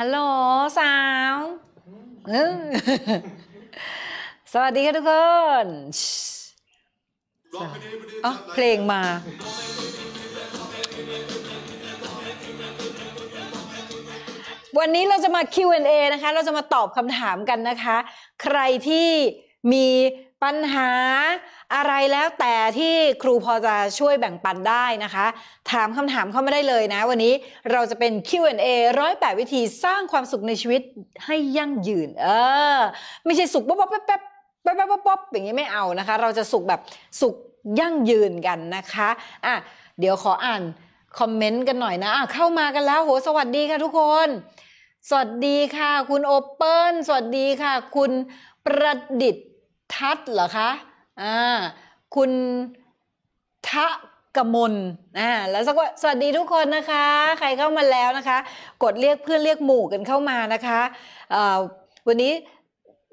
ฮัลโหลสาว สวัสดีค่ะทุกคนอ๋อเพลงมา วันนี้เราจะมา Q&A นะคะ เราจะมาตอบคำถามกันนะคะ ใครที่มีปัญหาอะไรแล้วแต่ที่ครูพอจะช่วยแบ่งปันได้นะคะ ถามคำถามเข้ามาได้เลยนะ วันนี้เราจะเป็น Q&A ร้อยแปดวิธีสร้างความสุขในชีวิตให้ยั่งยืน เออ ไม่ใช่สุขป๊อบป๊อบแป๊บแป๊บป๊อบป๊อบอย่างนี้ไม่เอานะคะ เราจะสุขแบบสุขยั่งยืนกันนะคะ อ่ะ เดี๋ยวขออ่านคอมเมนต์กันหน่อยนะอ่ะเข้ามากันแล้ว โหสวัสดีค่ะทุกคน สวัสดีค่ะ คุณโอเปิลสวัสดีค่ะ คุณประดิษฐ์ทัศเหรอคะอ่า คุณทะกมลอ่าแล้วสักว่าสวัสดีทุกคนนะคะ ใครเข้ามาแล้วนะคะกดเรียกเพื่อนเรียกหมู่กันเข้ามานะคะวันนี้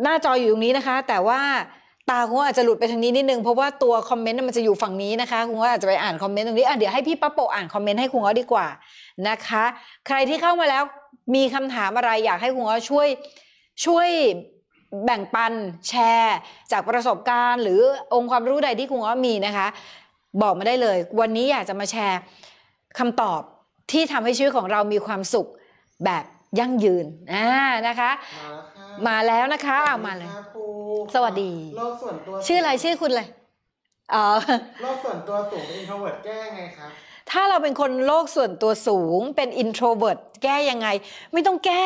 หน้าจออยู่ตรงนี้นะคะ แต่ว่าตาคุณอาจจะหลุดไปทางนี้นิดนึงเพราะว่าตัวคอมเมนต์มันจะอยู่ฝั่งนี้นะคะคุณก็อาจจะไปอ่านคอมเมนต์ตรงนี้อ่ะเดี๋ยวให้พี่ป้าโปอ่านคอมเมนต์ให้คุณก็ดีกว่านะคะใครที่เข้ามาแล้วมีคำถามอะไรอยากให้คุณก็ช่วยช่วยแบ่งปันแชร์จากประสบการณ์ หรือองค์ความรู้ใดที่คุณอ้อมีนะคะ บอกมาได้เลย วันนี้อยากจะมาแชร์คำตอบที่ทำให้ชีวิตของเรามีความสุขแบบยั่งยืนอ่านะคะ มาแล้วนะคะเอามาเลยสวัสดีโลกส่วนตัวชื่ออะไรชื่อคุณเออโลกส่วนตัวสูงเป็น introvert แก้ยังไงครับถ้าเราเป็นคนโลกส่วนตัวสูงเป็น introvert แก้ยังไง ไม่ต้องแก้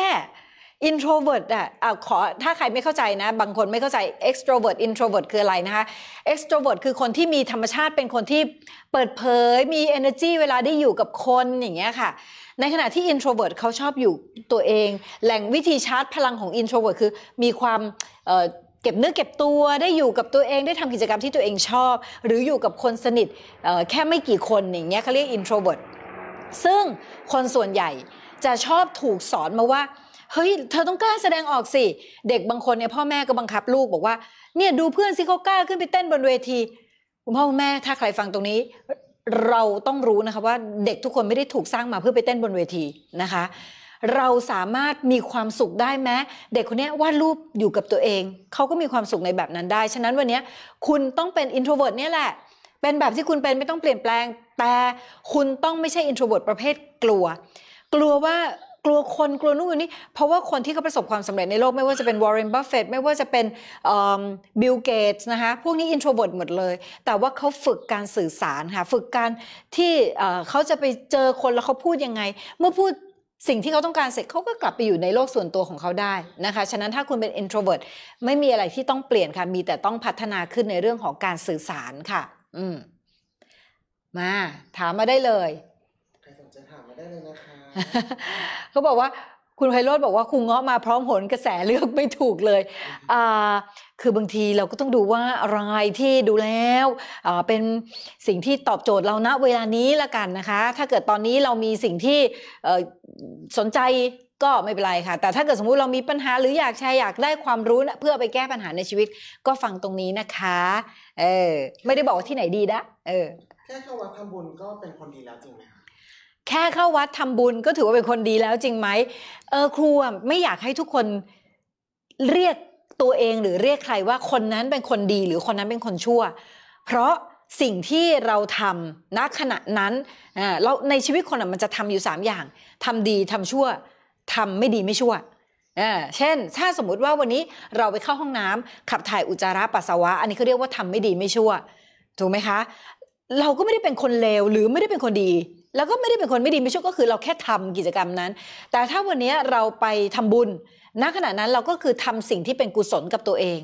อินโทรเวิร์ตอ่ะขอถ้าใครไม่เข้าใจนะ บางคนไม่เข้าใจเอ็กโทรเวิร์ตอินโทรเวิร์ตคืออะไรนะคะเอ็กโทรเวิร์ตคือคนที่มีธรรมชาติเป็นคนที่เปิดเผยมี energy เวลาได้อยู่กับคนอย่างเงี้ยค่ะในขณะที่อินโทรเวิร์ตเขาชอบอยู่ตัวเอง แหล่งวิธีชาร์จพลังของอินโทรเวิร์ตคือมีความเก็บเนื้อเก็บตัวได้อยู่กับตัวเองได้ทำกิจกรรมที่ตัวเองชอบ หรืออยู่กับคนสนิทแค่ไม่กี่คนอย่างเงี้ยเขาเรียกอินโทรเวิร์ตซึ่งคนส่วนใหญ่จะชอบถูกสอนมาว่าเฮ้ย เธอต้องกล้าแสดงออกสิ เด็กบางคนเนี่ยพ่อแม่ก็บังคับลูกบอกว่า เนี่ยดูเพื่อนสิเขากล้าขึ้นไปเต้นบนเวทีคุณพ่อคุณแม่ถ้าใครฟังตรงนี้ เราต้องรู้นะคะว่าเด็กทุกคนไม่ได้ถูกสร้างมาเพื่อไปเต้นบนเวทีนะคะ เราสามารถมีความสุขได้แม้เด็กคนนี้วาดรูปอยู่กับตัวเองเขาก็มีความสุขในแบบนั้นได้ฉะนั้นวันนี้คุณต้องเป็นอินโทรเวิร์ดเนี่ยแหละ เป็นแบบที่คุณเป็นไม่ต้องเปลี่ยนแปลง แต่คุณต้องไม่ใช่อินโทรเวิร์ดประเภทกลัว กลัวว่าลัวคนกลัวนู่นนี่เพราะว่าคนที่เขาประสบความสำเร็จในโลกไม่ว่าจะเป็นวอร์เรนบัฟเฟตไม่ว่าจะเป็นบิลเกตส์นะคะพวกนี้อินโทรเวิร์ตหมดเลย แต่ว่าเขาฝึกการสื่อสารค่ะฝึกการที่เขาจะไปเจอคนแล้วเขาพูดยังไง เมื่อพูดสิ่งที่เขาต้องการเสร็จเขาก็กลับไปอยู่ในโลกส่วนตัวของเขาได้นะคะฉะนั้นถ้าคุณเป็นอินโทรเวิร์ตไม่มีอะไรที่ต้องเปลี่ยนค่ะมีแต่ต้องพัฒนาขึ้นในเรื่องของการสื่อสารค่ะ อืมมาถามมาได้เลยใครสนใจถามมาได้เลยนะคะเขาบอกว่าคุณไพโรธบอกว่าคุณเงาะมาพร้อมผลกระแสเลือกไม่ถูกเลยคือบางทีเราก็ต้องดูว่าอะไรที่ดูแล้วเป็นสิ่งที่ตอบโจทย์เราณเวลานี้ละกันนะคะ ถ้าเกิดตอนนี้เรามีสิ่งที่สนใจก็ไม่เป็นไรค่ะ แต่ถ้าเกิดสมมุติเรามีปัญหาหรืออยากแชร์อยากได้ความรู้เพื่อไปแก้ปัญหาในชีวิตก็ฟังตรงนี้นะคะเออไม่ได้บอกที่ไหนดีนะเออแค่เข้าวัดทำบุญก็เป็นคนดีแล้วจริงไหมคะแค่เข้าวัดทำบุญก็ถือว่าเป็นคนดีแล้วจริงไหมเออครูไม่อยากให้ทุกคนเรียกตัวเองหรือเรียกใครว่าคนนั้นเป็นคนดีหรือคนนั้นเป็นคนชั่ว เพราะสิ่งที่เราทำณขณะนั้นเราในชีวิตคนมันจะทำอยู่3อย่างทำดีทำชั่วทำไม่ดีไม่ชั่วเช่น ถ้าสมมุติว่าวันนี้เราไปเข้าห้องน้ำ ขับถ่ายอุจจาระปัสสาวะอันนี้เขาเรียกว่าทำไม่ดีไม่ชั่ว ถูกไหมคะ เราก็ไม่ได้เป็นคนเลวหรือไม่ได้เป็นคนดีแล้วก็ไม่ได้เป็นคนไม่ดีไม่ชั่วก็คือเราแค่ทำกิจกรรมนั้น แต่ถ้าวันนี้เราไปทำบุญณขณะนั้นเราก็คือทำสิ่งที่เป็นกุศลกับตัวเอง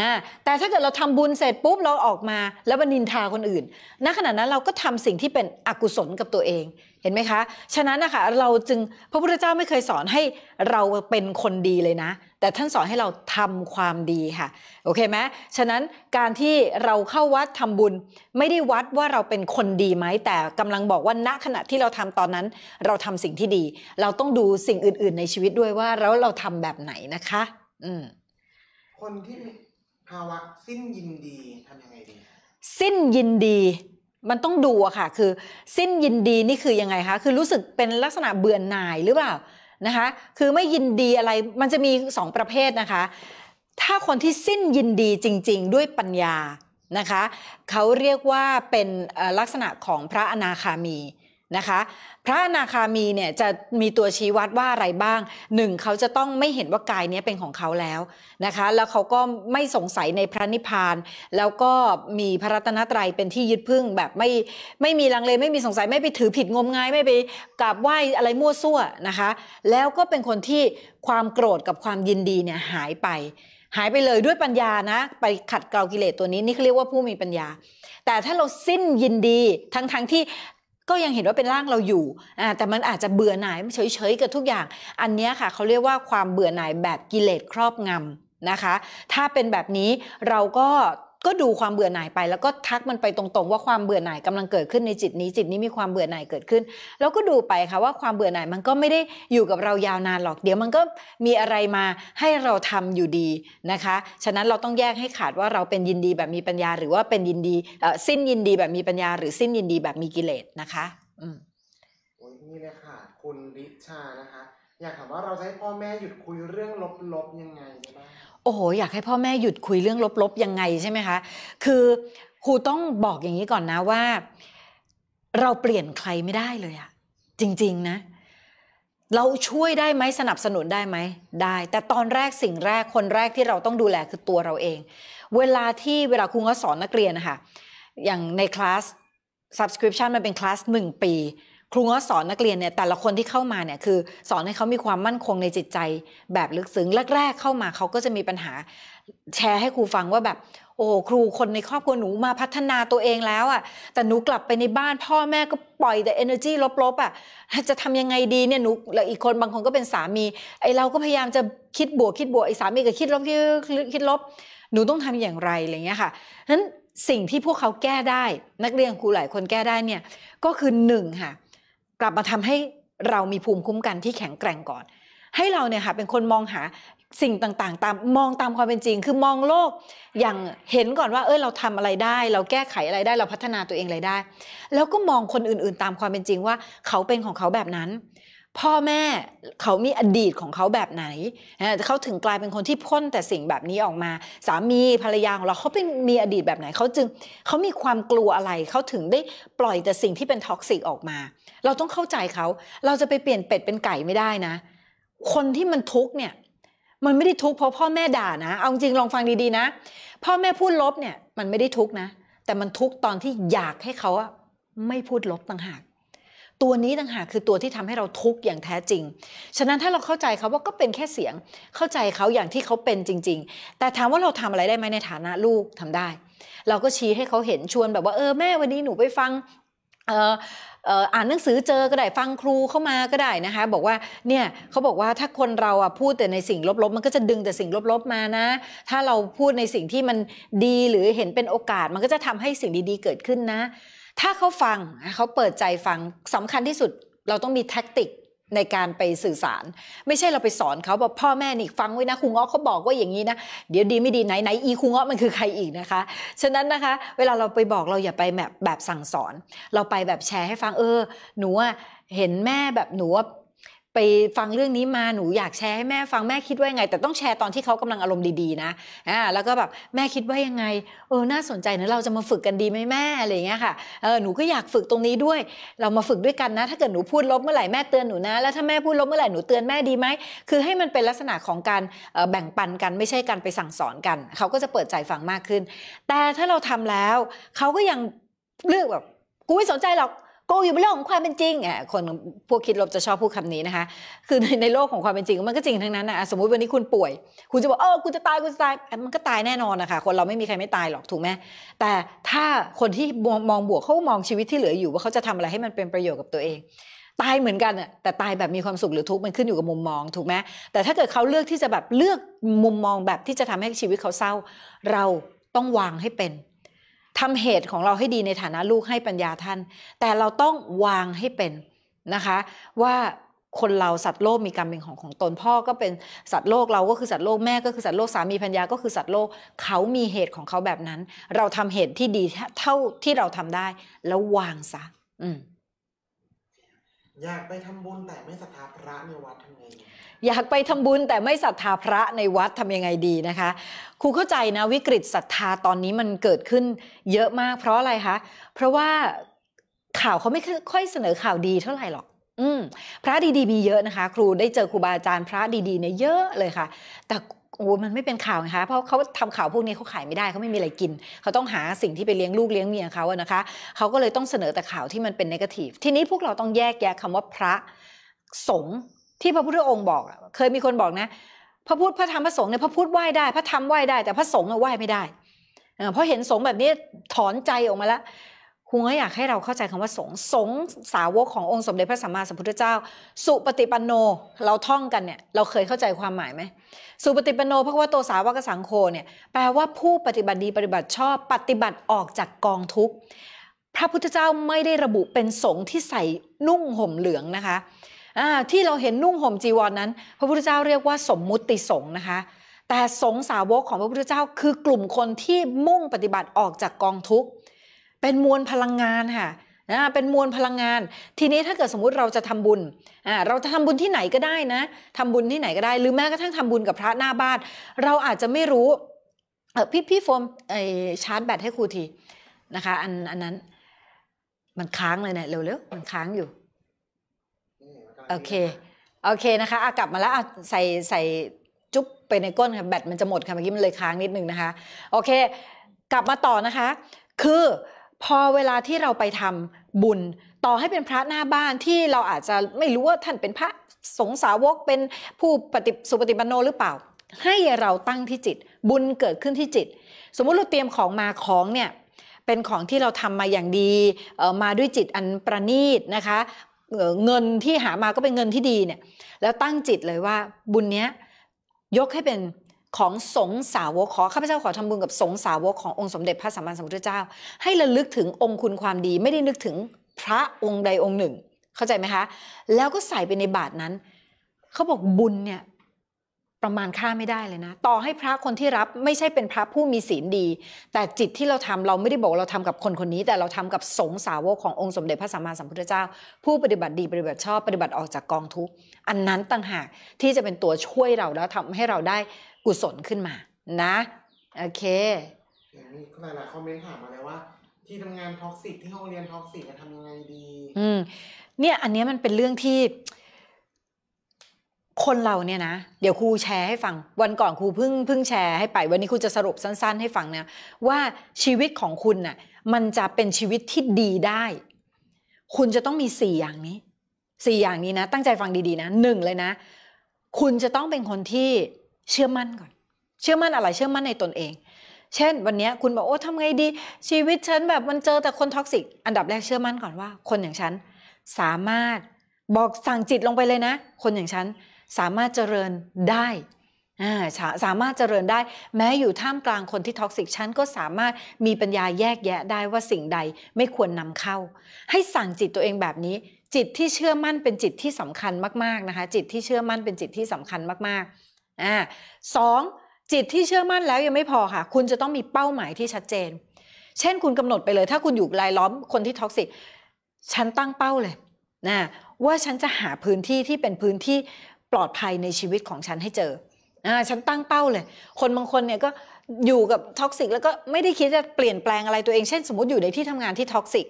นะแต่ถ้าเกิดเราทำบุญเสร็จปุ๊บเราออกมาแล้วบันินทาคนอื่นณขณะนั้นเราก็ทำสิ่งที่เป็นอกุศลกับตัวเองเห็นไหมคะ ฉะนั้นนะคะเราจึงพระพุทธเจ้าไม่เคยสอนให้เราเป็นคนดีเลยนะ แต่ท่านสอนให้เราทำความดีค่ะ โอเคไหมฉะนั้นการที่เราเข้าวัดทำบุญไม่ได้วัดว่าเราเป็นคนดีไหม แต่กำลังบอกว่าณขณะที่เราทำตอนนั้น เราทำสิ่งที่ดี เราต้องดูสิ่งอื่น ๆ ในชีวิตด้วยว่าแล้วเราทำแบบไหนนะคะอืมคนที่ภาวะสิ้นยินดีทำยังไงดี สิ้นยินดีมันต้องดูอะค่ะคือสิ้นยินดีนี่คือยังไงคะคือรู้สึกเป็นลักษณะเบื่อหน่ายหรือเปล่านะคะคือไม่ยินดีอะไรมันจะมีสองประเภทนะคะ ถ้าคนที่สิ้นยินดีจริงๆด้วยปัญญานะคะเขาเรียกว่าเป็นลักษณะของพระอนาคามีนะคะ พระอนาคามีเนี่ยจะมีตัวชี้วัดว่าอะไรบ้างหนึ่งเขาจะต้องไม่เห็นว่ากายนี้เป็นของเขาแล้วนะคะ แล้วเขาก็ไม่สงสัยในพระนิพพาน แล้วก็มีพระรัตนตรัยเป็นที่ยึดพึ่งแบบไม่ไม่มีลังเลไม่มีสงสัยไม่ไปถือผิดงมงายไม่ไปกราบไหว้อะไรมั่วซั่วนะคะแล้วก็เป็นคนที่ความโกรธกับความยินดีเนี่ยหายไปหายไปเลยด้วยปัญญานะไปขัดเกลากิเลสตัวนี้นี่เขาเรียกว่าผู้มีปัญญา แต่ถ้าเราสิ้นยินดีทั้งๆทที่ก็ยังเห็นว่าเป็นร่างเราอยู่ แต่มันอาจจะเบื่อหน่ายเฉย ๆ กับทุกอย่าง อันนี้ค่ะเขาเรียกว่าความเบื่อหน่ายแบบกิเลสครอบงำนะคะ ถ้าเป็นแบบนี้เราก็ก็ดูความเบื่อหน่ายไปแล้วก็ทักมันไปตรงๆ ว่าความเบื่อหน่ายกำลังเกิดขึ้นในจิตนี้ จิตนี้มีความเบื่อหน่ายเกิดขึ้นแล้วก็ดูไปค่ะว่าความเบื่อหน่ายมันก็ไม่ได้อยู่กับเรายาวนานหรอกเดี๋ยวมันก็มีอะไรมาให้เราทำอยู่ดีนะคะ ฉะนั้นเราต้องแยกให้ขาดว่าเราเป็นยินดีแบบมีปัญญา หรือว่าเป็นยินดีสิ้นยินดีแบบมีปัญญาหรือสิ้นยินดีแบบมีกิเลสนะคะอืมโอ้ยนี่เลยค่ะคุณริชานะคะ อยากถามว่าเราใช้พ่อแม่หยุดคุยเรื่องลบๆยังไงได้บ้างโอ้โหอยากให้พ่อแม่หยุดคุยเรื่องลบๆยังไงใช่ไหมคะคือครูต้องบอกอย่างนี้ก่อนนะว่า เราเปลี่ยนใครไม่ได้เลยอะจริงๆนะเราช่วยได้ไหมสนับสนุนได้ไหมได้ แต่ตอนแรกสิ่งแรกคนแรกที่เราต้องดูแลคือตัวเราเอง เวลาที่เวลาครูก็สอนนักเรียนนะคะอย่างในคลาส subscription มันเป็นคลาสหนึ่งปีครูง็อสอนนักเรียนเนี่ยแต่ละคนที่เข้ามาเนี่ยคือ สอนให้เขามีความมั่นคงในจิตใจ แบบลึกซึ้งแรก ๆเข้ามาเขาก็จะมีปัญหา แชร์ให้ครูฟังว่าแบบ โอ้ครูคนในครอบครัวหนูมาพัฒนาตัวเองแล้วอะ่ะ แต่หนูกลับไปในบ้านพ่อแม่ก็ปล่อยแต่ energy ลบๆอะ่ะจะทำยังไงดีเนี่ยหนูแล้วอีกคนบางคนก็เป็นสามีไอเราก็พยายามจะคิดบวกคิดบวกไอสามีก็คิดลบคิดลบหนูต้องทำอย่างไรอะไรเงี้ยค่ะนั้นสิ่งที่พวกเขาแก้ได้ นักเรียนครูหลายคนแก้ได้เนี่ยก็คือหนึ่งค่ะกลับมาทำให้เรามีภูมิคุ้มกันที่แข็งแกร่งก่อน ให้เราเนี่ยค่ะเป็นคนมองหาสิ่งต่างๆตามมองตามความเป็นจริง คือมองโลกอย่างเห็นก่อนว่า เออเราทำอะไรได้ เราแก้ไขอะไรได้เราพัฒนาตัวเองอะไรได้ แล้วก็มองคนอื่นๆตามความเป็นจริงว่าเขาเป็นของเขาแบบนั้นพ่อแม่เขามีอดีตของเขาแบบไหนเขาถึงกลายเป็นคนที่พ่นแต่สิ่งแบบนี้ออกมา สามีภรรยาของเราเขาเป็นมีอดีตแบบไหนเขาจึงเขามีความกลัวอะไรเขาถึงได้ปล่อยแต่สิ่งที่เป็นท็อกซิกออกมาเราต้องเข้าใจเขาเราจะไปเปลี่ยนเป็ดเป็นไก่ไม่ได้นะ คนที่มันทุกเนี่ยมันไม่ได้ทุกเพราะพ่อแม่ด่านะเอาจริงลองฟังดีๆนะ พ่อแม่พูดลบเนี่ยมันไม่ได้ทุกนะ แต่มันทุกตอนที่อยากให้เขาอะไม่พูดลบต่างหากตัวนี้ต่างหากคือตัวที่ทำให้เราทุกข์อย่างแท้จริง ฉะนั้นถ้าเราเข้าใจเขาว่าก็เป็นแค่เสียง เข้าใจเขาอย่างที่เขาเป็นจริง ๆ แต่ถามว่าเราทำอะไรได้ไหมในฐานะลูกทำได้ เราก็ชี้ให้เขาเห็นชวนแบบว่าเออแม่วันนี้หนูไปฟังอ่านหนังสือเจอก็ได้ฟังครูเข้ามาก็ได้นะคะบอกว่า เนี่ยเขาบอกว่าถ้าคนเราอ่ะพูดแต่ในสิ่งลบๆ มันก็จะดึงแต่สิ่งลบๆมานะ ถ้าเราพูดในสิ่งที่มันดีหรือเห็นเป็นโอกาส มันก็จะทำให้สิ่งดี ๆเกิดขึ้นนะถ้าเขาฟังเขาเปิดใจฟังสำคัญที่สุด เราต้องมีแท็กติกในการไปสื่อสาร ไม่ใช่เราไปสอนเขาบอกพ่อแม่นี่ฟังไว้นะคุงเงาะเขาบอกว่าอย่างนี้นะเดี๋ยวดีไม่ดีไหนไหนอีคุงเงาะมันคือใครอีกนะคะฉะนั้นนะคะ เวลาเราไปบอกเราอย่าไปแบบแบบสั่งสอน เราไปแบบแชร์ให้ฟังเออ หนูเห็นแม่แบบหนูไปฟังเรื่องนี้มาหนูอยากแชร์ให้แม่ฟังแม่คิดว่ายังไง แต่ต้องแชร์ตอนที่เขากำลังอารมณ์ดีๆนะอ่าแล้วก็แบบแม่คิดว่ายังไง เออน่าสนใจนะเราจะมาฝึกกันดีไหมแม่อะไรเงี้ยค่ะเออหนูก็อยากฝึกตรงนี้ด้วย เรามาฝึกด้วยกันนะถ้าเกิดหนูพูดลบเมื่อไหร่แม่เตือนหนูนะแล้วถ้าแม่พูดลบเมื่อไหร่หนูเตือนแม่ดีไหมคือให้มันเป็นลักษณะของการแบ่งปันกันไม่ใช่การไปสั่งสอนกัน เขาก็จะเปิดใจฟังมากขึ้น แต่ถ้าเราทำแล้ว เขาก็ยังเลือกแบบกูไม่สนใจหรอกโกงอยู่ในโลกของความเป็นจริงอ่ะคนพวกคิดลบจะชอบพูดคำนี้นะคะคือในในโลกของความเป็นจริง มันก็จริงทั้งนั้นนะสมมติวันนี้คุณป่วย คุณจะบอกเออคุณจะตายุณจะตายมันก็ตายแน่นอนนะคะคนเราไม่มีใครไม่ตายหรอกถูกไหมแต่ถ้าคนที่มองบวกเขามองชีวิตที่เหลืออยู่ว่าเขาจะทำอะไรให้มันเป็นประโยชน์กับตัวเอง ตายเหมือนกันอะแต่ตายแบบมีความสุขหรือทุกข์มันขึ้นอยู่กับมุมมองถูกไหมแต่ถ้าเกิดเขาเลือกที่จะแบบเลือกมุมมองแบบที่จะทำให้ชีวิตเขาเศร้า เราต้องวางให้เป็นทำเหตุของเราให้ดีในฐานะลูกให้ปัญญาท่าน แต่เราต้องวางให้เป็นนะคะ ว่าคนเราสัตว์โลกมีกรรมเป็นของของตนพ่อก็เป็นสัตว์โลกเราก็คือสัตว์โลกแม่ก็คือสัตว์โลกสามีพัญญาก็คือสัตว์โลกเขามีเหตุของเขาแบบนั้น เราทำเหตุที่ดีเท่าที่เราทำได้ แล้ววางซะอืมอยากไปทำบุญแต่ไม่ศรัทธาพระในวัดทำไงอยากไปทำบุญแต่ไม่ศรัทธาพระในวัดทํำยังไงดีนะคะ ครูเข้าใจนะ วิกฤตศรัทธาตอนนี้มันเกิดขึ้นเยอะมาก เพราะอะไรคะเพราะว่าข่าวเขาไม่ค่อยเสนอข่าวดีเท่าไหร่หรอก อืม พระดีๆมีเยอะนะคะ ครูได้เจอครูบาอาจารย์พระดีๆเนี่ยเยอะเลยค่ะ แต่โอ้มันไม่เป็นข่าวนะคะเพราะเขาทำข่าวพวกนี้เขาขายไม่ได้เขาไม่มีอะไรกินเขาต้องหาสิ่งที่ไปเลี้ยงลูกเลี้ยงเมียเขาอะนะคะเขาก็เลยต้องเสนอแต่ข่าวที่มันเป็นนกาทีฟทีนี้พวกเราต้องแยกแยะคำว่าพระสงฆ์ที่พระพุทธองค์บอก เคยมีคนบอกนะ พระพุทธพระธรรมพระสงฆ์เนี่ยพระพุทธไหว้ได้ พระธรรมไหว้ได้ แต่พระสงฆ์ไหว้ไม่ได้ เพราะเห็นสงฆ์แบบนี้ถอนใจออกมาแล้วครูก็อยากให้เราเข้าใจคำว่าสงสงสาวกขององค์สมเด็จพระสัมมาสัมพุทธเจ้า สุปฏิปันโน เราท่องกันเนี่ย เราเคยเข้าใจความหมายไหมสุปฏิปันโนพระว่าโตสาวกสังโฆเนี่ยแปลว่าผู้ปฏิบัติดีปฏิบัติชอบปฏิบัติออกจากกองทุกข์ พระพุทธเจ้าไม่ได้ระบุเป็นสงฆ์ที่ใส่นุ่งห่มเหลืองนะคะที่เราเห็นนุ่งห่มจีวรนนั้น พระพุทธเจ้าเรียกว่าสมมุติสงนะคะแต่สงสาวกของพระพุทธเจ้าคือกลุ่มคนที่มุ่งปฏิบัติออกจากกองทุกข์เป็นมวลพลังงานค่ะนะเป็นมวลพลังงาน ทีนี้ถ้าเกิดสมมุติเราจะทำบุญเราจะทำบุญที่ไหนก็ได้นะทำบุญที่ไหนก็ได้ หรือแม้กระทั่งทำบุญกับพระหน้าบ้านเราอาจจะไม่รู้พี่พี่โฟมไอชาร์จแบตให้ครูทีนะคะอันอันนั้นมันค้างเลยเนะี่ยเร็วๆมันค้างอยู่โอเค โอเคนะคะอากลับมาแล้วใส่ใส่จุ๊บไปในก้นค่ะ แบตมันจะหมดค่ะเมื่อกี้มันเลยค้างนิดนึงนะคะ โอเค กลับมาต่อนะคะ คือพอเวลาที่เราไปทำบุญต่อให้เป็นพระหน้าบ้านที่เราอาจจะไม่รู้ว่าท่านเป็นพระสงสาวกเป็นผู้ปฏิสุปฏิบันโนหรือเปล่า ให้เราตั้งที่จิตบุญเกิดขึ้นที่จิต สมมุติเราเตรียมของมาของเนี่ยเป็นของที่เราทำมาอย่างดีมาด้วยจิตอันประณีตนะคะเงินที่หามาก็เป็นเงินที่ดีเนี่ยแล้วตั้งจิตเลยว่าบุญเนี้ยยกให้เป็นของสงสาวกขอข้าพเจ้าขอทำบุญกับสงสาวกขององค์สมเด็จพระสัมมาสัมพุทธเจ้า ให้ระลึกถึงองค์คุณความดี ไม่ได้นึกถึงพระองค์ใดองค์หนึ่งเข้าใจไหมคะแล้วก็ใส่ไปในบาทนั้นเขาบอกบุญเนี่ยประมาณค่าไม่ได้เลยนะ ต่อให้พระคนที่รับไม่ใช่เป็นพระผู้มีศีลดี แต่จิตที่เราทำเราไม่ได้บอกเราทำกับคนคนนี้ แต่เราทำกับสงสาวกขององค์สมเด็จพระสัมมาสัมพุทธเจ้า ผู้ปฏิบัติดีปฏิบัติชอบปฏิบัติออกจากกองทุก อันนั้นต่างหากที่จะเป็นตัวช่วยเราแล้วทำให้เราได้กุศลขึ้นมา นะ โอเคมีหลายๆคอมเมนต์ถามมาเลยว่า ที่ทำงานท็อกซิกที่ห้องเรียนท็อกซิกจะทำยังไงดี อืม เนี่ยอันนี้มันเป็นเรื่องที่คนเราเนี่ยนะเดี๋ยวครูแชร์ให้ฟังวันก่อนครูเพิ่งเพิ่งแชร์ให้ไป วันนี้ครูจะสรุปสั้น ๆ ให้ฟังนะ ว่าชีวิตของคุณน่ะมันจะเป็นชีวิตที่ดีได้ คุณจะต้องมีสี่อย่างนี้สี่อย่างนี้นะ ตั้งใจฟังดีๆนะหนึ่งเลยนะ คุณจะต้องเป็นคนที่เชื่อมั่นก่อน เชื่อมั่นอะไรเชื่อมั่นในตนเอง เช่น วันนี้คุณบอกโอ้ทำไงดี ชีวิตฉันแบบมันเจอแต่คนท็อกซิก อันดับแรกเชื่อมั่นก่อนว่า คนอย่างฉันสามารถบอกสั่งจิตลงไปเลยนะ คนอย่างฉันสามารถเจริญได้สามารถเจริญได้ แม้อยู่ท่ามกลางคนที่ท็อกซิก ฉันก็สามารถมีปัญญาแยกแยะได้ว่าสิ่งใดไม่ควรนำเข้า ให้สั่งจิตตัวเองแบบนี้ จิตที่เชื่อมั่นเป็นจิตที่สำคัญมากๆนะคะ จิตที่เชื่อมั่นเป็นจิตที่สำคัญมากๆอ่าสองจิตที่เชื่อมั่นแล้วยังไม่พอค่ะคุณจะต้องมีเป้าหมายที่ชัดเจน เช่นคุณกำหนดไปเลย ถ้าคุณอยู่รายล้อมคนที่ท็อกซิกฉันตั้งเป้าเลย นะ ว่าฉันจะหาพื้นที่ที่เป็นพื้นที่ปลอดภัยในชีวิตของฉันให้เจออฉันตั้งเป้าเลย คนบางคนเนี่ยก็อยู่กับท็อกซิก แล้วก็ไม่ได้คิดจะเปลี่ยนแปลงอะไรตัวเอง เช่น สมมติอยู่ในที่ทำงานที่ท็อกซิก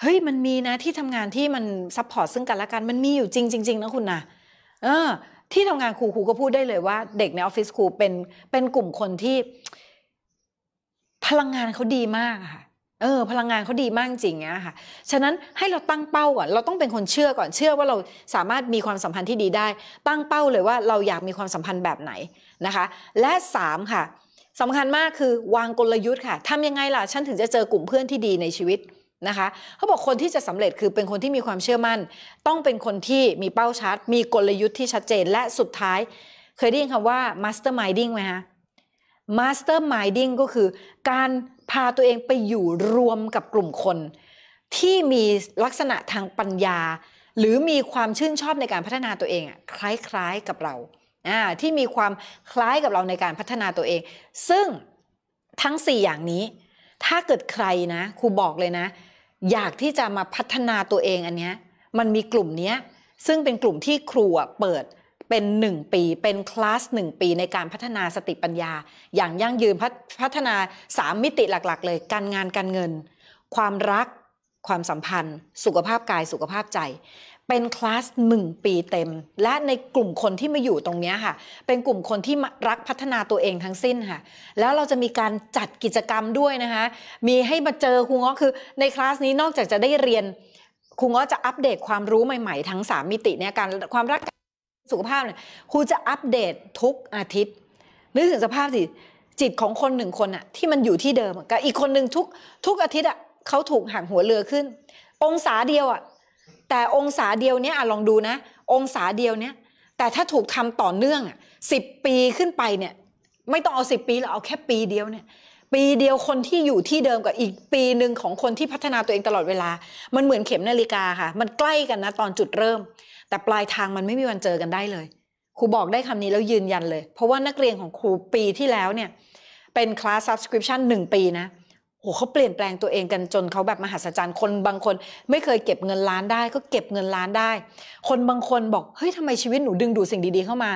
เฮ้ยมันมีนะ ที่ทำงานที่มันซัพพอร์ตซึ่งกันและกันมันมีอยู่จริงจริงๆนะคุณนะเออ ที่ทำงานครูครูก็พูดได้เลยว่าเด็กในออฟฟิศครู เป็นเป็นกลุ่มคนที่ พลังงานเขาดีมากค่ะเออพลังงานเขาดีมากจริงเงี้ยค่ะ ฉะนั้นให้เราตั้งเป้าก่อนเราต้องเป็นคนเชื่อก่อน เชื่อว่าเราสามารถมีความสัมพันธ์ที่ดีได้ ตั้งเป้าเลยว่าเราอยากมีความสัมพันธ์แบบไหนนะคะ และ3ค่ะสำคัญมากคือวางกลยุทธ์ค่ะทำยังไงล่ะฉันถึงจะเจอกลุ่มเพื่อนที่ดีในชีวิตนะคะ เขาบอกคนที่จะสำเร็จคือเป็นคนที่มีความเชื่อมั่น ต้องเป็นคนที่มีเป้าชัด มีกลยุทธ์ที่ชัดเจน และสุดท้ายเคยได้ยินคำว่า masterminding ไหมคะ masterminding ก็คือการพาตัวเองไปอยู่รวมกับกลุ่มคน ที่มีลักษณะทางปัญญา หรือมีความชื่นชอบในการพัฒนาตัวเองอะคล้ายๆกับเราที่มีความคล้ายกับเราในการพัฒนาตัวเอง ซึ่งทั้ง4อย่างนี้ ถ้าเกิดใครนะ ครูบอกเลยนะ อยากที่จะมาพัฒนาตัวเองอันนี้มันมีกลุ่มเนี้ยซึ่งเป็นกลุ่มที่ครูเปิดเป็น 1 ปี เป็นคลาส1ปีในการพัฒนาสติปัญญา อย่างยั่งยืนพพัฒนา 3 มิติหลักๆ เลยการงานการเงิน ความรักความสัมพันธ์ สุขภาพกายสุขภาพใจ เป็นคลาส1ปีเต็ม และในกลุ่มคนที่มาอยู่ตรงนี้ค่ะเป็นกลุ่มคนที่รักพัฒนาตัวเองทั้งสิ้นค่ะแล้วเราจะมีการจัดกิจกรรมด้วยนะคะมีให้มาเจอครูง้อคือในคลาสนี้นอกจากจะได้เรียนครูง้อจะอัปเดตความรู้ใหม่ๆ ทั้ง 3 มิติเนี่ยการความรักสุขภาพเนี่ยครูจะอัปเดตทุกอาทิตย์นึกถึงสภาพสิจิตของคนหนึ่งคนอะที่มันอยู่ที่เดิมกับอีกคนหนึ่งทุกทุกอาทิตย์อะเขาถูกห่างหัวเรือขึ้น องศาเดียวอะแต่องศาเดียวเนี้ยลองดูนะ องศาเดียวเนี้ยแต่ถ้าถูกทำต่อเนื่องอะสิบปีขึ้นไปเนี่ยไม่ต้องเอาสิบปีหรอกเอาแค่ปีเดียวเนี่ยปีเดียวคนที่อยู่ที่เดิมกับอีกปีหนึ่งของคนที่พัฒนาตัวเองตลอดเวลา มันเหมือนเข็มนาฬิกาค่ะ มันใกล้กันนะ ตอนจุดเริ่ม แต่ปลายทางมันไม่มีวันเจอกันได้เลย ครูบอกได้คำนี้แล้วยืนยันเลย เพราะว่านักเรียนของครูปีที่แล้วเนี่ย เป็นคลาส subscription หนึ่งปีนะโหเขาเปลี่ยนแปลงตัวเองกันจนเขาแบบมหัศจรรย์คน บางคนไม่เคยเก็บเงินล้านได้ ก็เก็บเงินล้านได้ คนบางคนบอกเฮ้ยทำไมชีวิตหนูดึงดูดสิ่งดีๆเข้ามา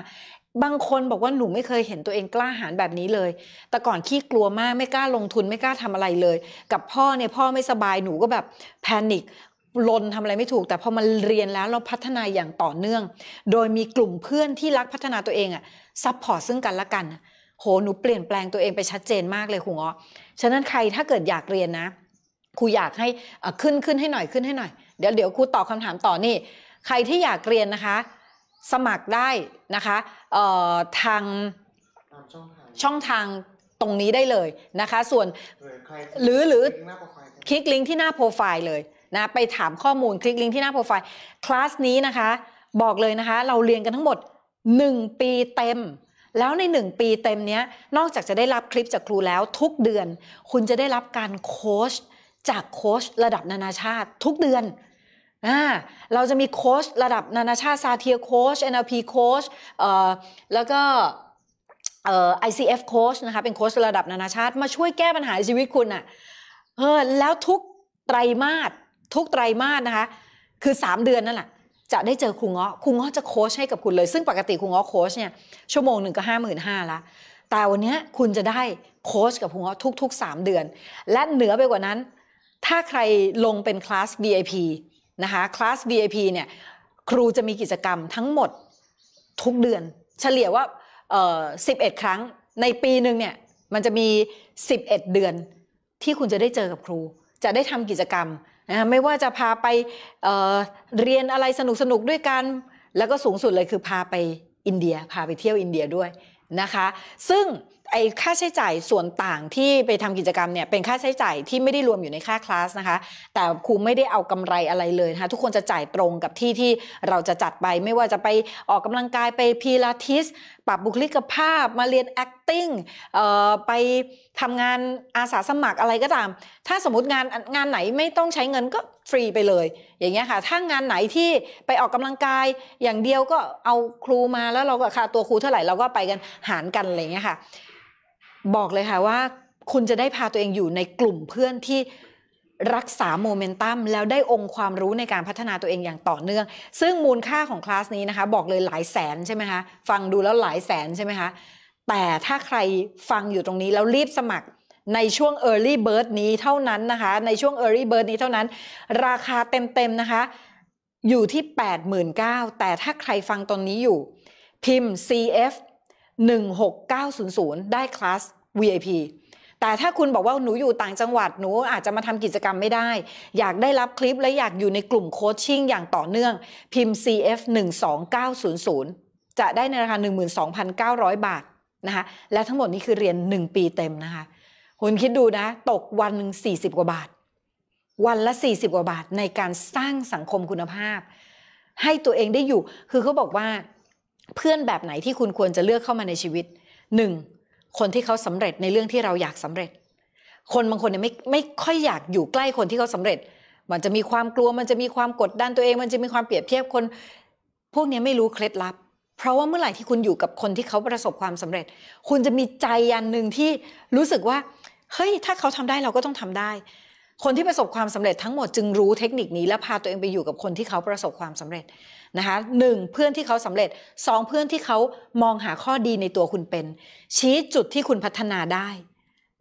บางคนบอกว่าหนูไม่เคยเห็นตัวเองกล้าหาญแบบนี้เลย แต่ก่อนขี้กลัวมากไม่กล้าลงทุนไม่กล้าทำอะไรเลย กับพ่อเนี่ยพ่อไม่สบายหนูก็แบบแพนิคลนทำอะไรไม่ถูก แต่พอมาเรียนแล้วเราพัฒนาอย่างต่อเนื่อง โดยมีกลุ่มเพื่อนที่รักพัฒนาตัวเองอะซัพพอร์ตซึ่งกันและกัน โหหนูเปลี่ยนแปลงตัวเองไปชัดเจนมากเลยคุณอ๋อฉะนั้นใครถ้าเกิดอยากเรียนนะครูอยากให้ขึ้นขึ้นให้หน่อยขึ้นให้หน่อย เดี๋ยวเดี๋ยวครูตอบคาถามต่อนี่ ใครที่อยากเรียนนะคะสมัครได้นะคะทางช่องทางตรงนี้ได้เลยนะคะ ส่วน หรือหรือคลิกลิงก์ที่หน้าโปรไฟล์เลยนะไปถามข้อมูลคลิกลิงก์ที่หน้าโปรไฟล์ คลาสนี้นะคะบอกเลยนะคะ เราเรียนกันทั้งหมด 1 ปีเต็ม แล้วใน 1 ปีเต็มเนี้ยนอกจากจะได้รับคลิปจากครูแล้ว ทุกเดือน คุณจะได้รับการโค้ชจากโค้ชระดับนานาชาติ ทุกเดือนอ่าเราจะมีโค้ชระดับนานาชาติซาเทียโค้ช NLP โค้ชเอ่อแล้วก็เอ่อ ICF โค้ชนะคะเป็นโค้ชระดับนานาชาติมาช่วยแก้ปัญหาชีวิตคุณอ่ะเออแล้วทุกไตรมาสทุกไตรมาสนะคะคือ 3 เดือนนั่นแหละจะได้เจอครูเงาะครูเงาะจะโค้ชให้กับคุณเลยซึ่งปกติครูเงาะโค้ชเนี่ยชั่วโมงหนึ่งก็ห้าหมื่นห้าละแต่วันนี้คุณจะได้โค้ชกับครูเงาะทุก ๆ 3 เดือน และเหนือไปกว่านั้น ถ้าใครลงเป็นคลาส VIP นะคะคลาส VIP เนี่ยครูจะมีกิจกรรมทั้งหมดทุกเดือน เฉลี่ยว่าสิบเอ็ดครั้งในปีหนึ่งเนี่ยมันจะมี 11 เดือน ที่คุณจะได้เจอกับครู จะได้ทำกิจกรรมนะไม่ว่าจะพาไปเเรียนอะไรสนุกสนุกด้วยกัน แล้วก็สูงสุดเลยคือพาไปอินเดียพาไปเที่ยวอินเดียด้วยนะคะซึ่งไอค่าใช้จ่ายส่วนต่างที่ไปทำกิจกรรมเนี่ย เป็นค่าใช้จ่ายที่ไม่ได้รวมอยู่ในค่าคลาสนะคะแต่ครูไม่ได้เอากำไรอะไรเลยนะคะทุกคนจะจ่ายตรงกับที่ที่เราจะจัดไปไม่ว่าจะไปออกกำลังกายไปพีลาทิสปรับบุคลิกภาพมาเรียน acting ไปทำงานอาสาสมัครอะไรก็ตาม ถ้าสมมติงานงานไหนไม่ต้องใช้เงินก็ฟรีไปเลยอย่างเงี้ยค่ะถ้างานไหนที่ไปออกกำลังกายอย่างเดียวก็เอาครูมาแล้วเราก็ค่าตัวครูเท่าไหร่เราก็ไปกันหารกันอะไรเงี้ยค่ะบอกเลยค่ะว่าคุณจะได้พาตัวเองอยู่ในกลุ่มเพื่อนที่รักษาโมเมนตัมแล้วได้องค์ความรู้ในการพัฒนาตัวเองอย่างต่อเนื่อง ซึ่งมูลค่าของคลาสนี้นะคะบอกเลยหลายแสนใช่ไหมคะฟังดูแล้วหลายแสนใช่ไหมคะแต่ถ้าใครฟังอยู่ตรงนี้ แล้วรีบสมัครในช่วง Early Bird นี้เท่านั้นนะคะในช่วง Early Bird นี้เท่านั้น ราคาเต็มๆนะคะอยู่ที่ 89,000แต่ถ้าใครฟังตอนนี้อยู่พิมพ์ CF 16900 ได้คลาส VIP แต่ถ้าคุณบอกว่า หนูอยู่ต่างจังหวัดหนูอาจจะมาทำกิจกรรมไม่ได้ อยากได้รับคลิปและอยากอยู่ในกลุ่มโคชชิ่งอย่างต่อเนื่อง พิมพ์ CF 12900จะได้ในราคา 12,900 บาทนะคะและทั้งหมดนี้คือเรียน 1 ปีเต็มนะคะคุณคิดดูนะ ตกวันหนึ่ง40 กว่าบาท วันละ 40 กว่าบาทในการสร้างสังคมคุณภาพ ให้ตัวเองได้อยู่คือเขาบอกว่าเพื่อนแบบไหนที่คุณควรจะเลือกเข้ามาในชีวิตหนึ่งคนที่เขาสำเร็จในเรื่องที่เราอยากสำเร็จ คนบางคนเนี่ยไม่ไม่ค่อยอยากอยู่ใกล้คนที่เขาสำเร็จ มันจะมีความกลัวมันจะมีความกดดันตัวเอง มันจะมีความเปรียบเทียบคน พวกนี้ไม่รู้เคล็ดลับ เพราะว่าเมื่อไหร่ที่คุณอยู่กับคนที่เขาประสบความสำเร็จ คุณจะมีใจยันหนึ่งที่รู้สึกว่าเฮ้ยถ้าเขาทำได้เราก็ต้องทำได้คนที่ประสบความสำเร็จทั้งหมดจึงรู้ เทคนิคนี้และพาตัวเองไปอยู่กับคนที่เขาประสบความสำเร็จนะคะหเพื่อนที่เขาสำเร็จ2เพื่อนที่เขามองหาข้อดีในตัวคุณเป็น ชี้จุดที่คุณพัฒนาได้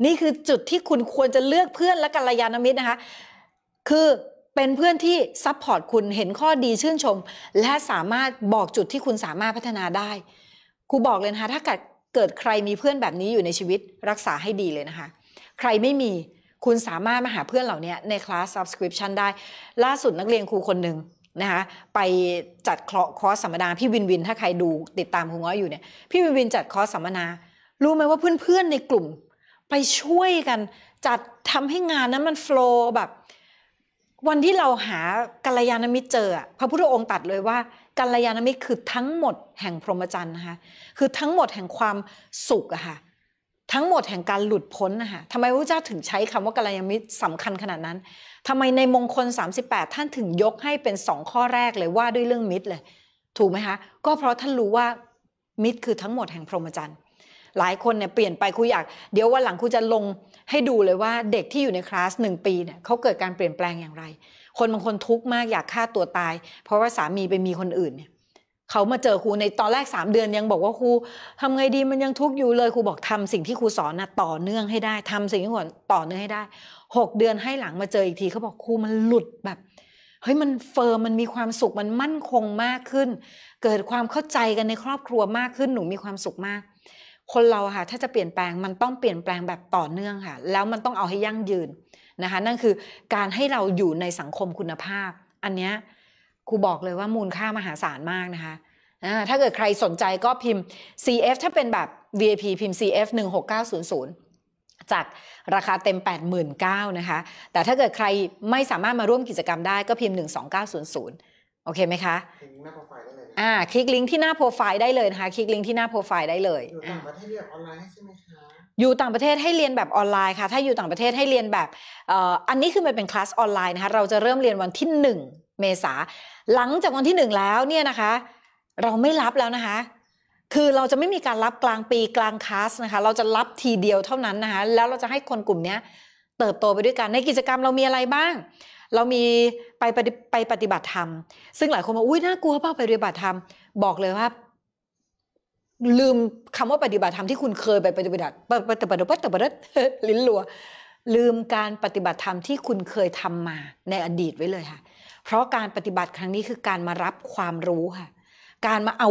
นี่คือจุดที่คุณควรจะเลือกเพื่อนและกัลยาณมิตรนะคะคือเป็นเพื่อนที่ซัพพอร์ตคุณเห็นข้อดีชื่นชม และสามารถบอกจุดที่คุณสามารถพัฒนาได้ ครูบอกเลยนะคะถ้าเกิดเกิดใครมีเพื่อนแบบนี้อยู่ในชีวิตรักษาให้ดีเลยนะคะ ใครไม่มีคุณสามารถมาหาเพื่อนเหล่านี้ในคลาส subscription ได้ ล่าสุดนักเรียนครูคนหนึ่งนะคะไปจัดคอร์สสัมมนาพี่วินวินถ้าใครดู ติดตามครูง้อยอยู่เนี่ย พี่วินวินจัดคอร์สสัมมนา รู้ไหมว่าเพื่อนๆในกลุ่มไปช่วยกันจัดทำให้งานนั้นมันโฟล์แบบวันที่เราหากัลยาณมิตรเจอพระพุทธองค์ตัดเลยว่ากัลยาณมิตรคือทั้งหมดแห่งพรหมจรรย์นะคะคือทั้งหมดแห่งความสุขอะค่ะทั้งหมดแห่งการหลุดพ้นนะคะทำไมพระเจ้าถึงใช้คำว่ากัลยาณมิตรสำคัญขนาดนั้น ทำไมในมงคล 38 ท่านถึงยกให้เป็นสองข้อแรกเลยว่าด้วยเรื่องมิตรเลย ถูกไหมคะ ก็เพราะท่านรู้ว่ามิตร คือทั้งหมดแห่งพรหมจรรย์ หลายคนเนี่ยเปลี่ยนไปครูอยาก เดี๋ยววันหลังครูจะลงให้ดูเลยว่าเด็กที่อยู่ในคลาสหนึ่งปีเนี่ยเขาเกิดการเปลี่ยนแปลงอย่างไร คนบางคนทุกข์มากอยากฆ่าตัวตาย เพราะว่าสามีไปมีคนอื่นเนี่ยเขามาเจอครูในตอนแรก3เดือนยังบอกว่าครูทำไงดีมันยังทุกข์อยู่เลยครูบอกทำสิ่งที่ครูสอนนะต่อเนื่องให้ได้ ทำสิ่งที่ครูต่อเนื่องให้ได้ 6 เดือนให้หลังมาเจออีกทีเขาบอกครูมันหลุดแบบเฮ้ยมันเฟิร์มมันมีความสุขมันมั่นคงมากขึ้น เกิดความเข้าใจกันในครอบครัวมากขึ้นหนูมีความสุขมาก คนเราค่ะถ้าจะเปลี่ยนแปลงมันต้องเปลี่ยนแปลงแบบต่อเนื่องค่ะ แล้วมันต้องเอาให้ยั่งยืนนะคะ นั่นคือการให้เราอยู่ในสังคมคุณภาพ อันเนี้ยครูบอกเลยว่ามูลค่ามหาศาลมากนะคะถ้าเกิดใครสนใจก็พิมพ์ CF ถ้าเป็นแบบ VIP พิมพ์ CF 16900จากราคาเต็ม 89,000นะคะ แต่ถ้าเกิดใครไม่สามารถมาร่วมกิจกรรมได้ก็พิมพ์ 12900 โอเคไหมคะคลิกหน้าโปรไฟล์ได้เลยอ่า คลิกลิงก์ที่หน้าโปรไฟล์ได้เลยนะคะ คลิกลิงก์ที่หน้าโปรไฟล์ได้เลย อยู่ต่างประเทศเรียนออนไลน์ใช่ไหมคะ อยู่ต่างประเทศให้เรียนแบบออนไลน์ค่ะ ถ้าอยู่ต่างประเทศให้เรียนแบบอันนี้คือมันเป็นคลาสออนไลน์นะคะ เราจะเริ่มเรียนวันที่ 1เมษา หลังจากวันที่หนึ่งแล้วเนี่ยนะคะ เราไม่รับแล้วนะคะ คือเราจะไม่มีการรับกลางปีกลางคาสนะคะ เราจะรับทีเดียวเท่านั้นนะคะ แล้วเราจะให้คนกลุ่มนี้เติบโตไปด้วยกันในกิจกรรมเรามีอะไรบ้าง เรามีไปไปปฏิบัติธรรม ซึ่งหลายคนบอกอุ้ยน่ากลัวเปล่าไปปฏิบัติธรรมบอกเลยว่า ลืมคำว่าปฏิบัติธรรมที่คุณเคยไปปฏิบัติปฏิบัติปฏิบัติลิ้นลัวลืมการปฏิบัติธรรมที่คุณเคยทำมา ในอดีตไว้เลยค่ะเพราะการปฏิบัติครั้งนี้คือการมารับความรู้ค่ะ การมาเอา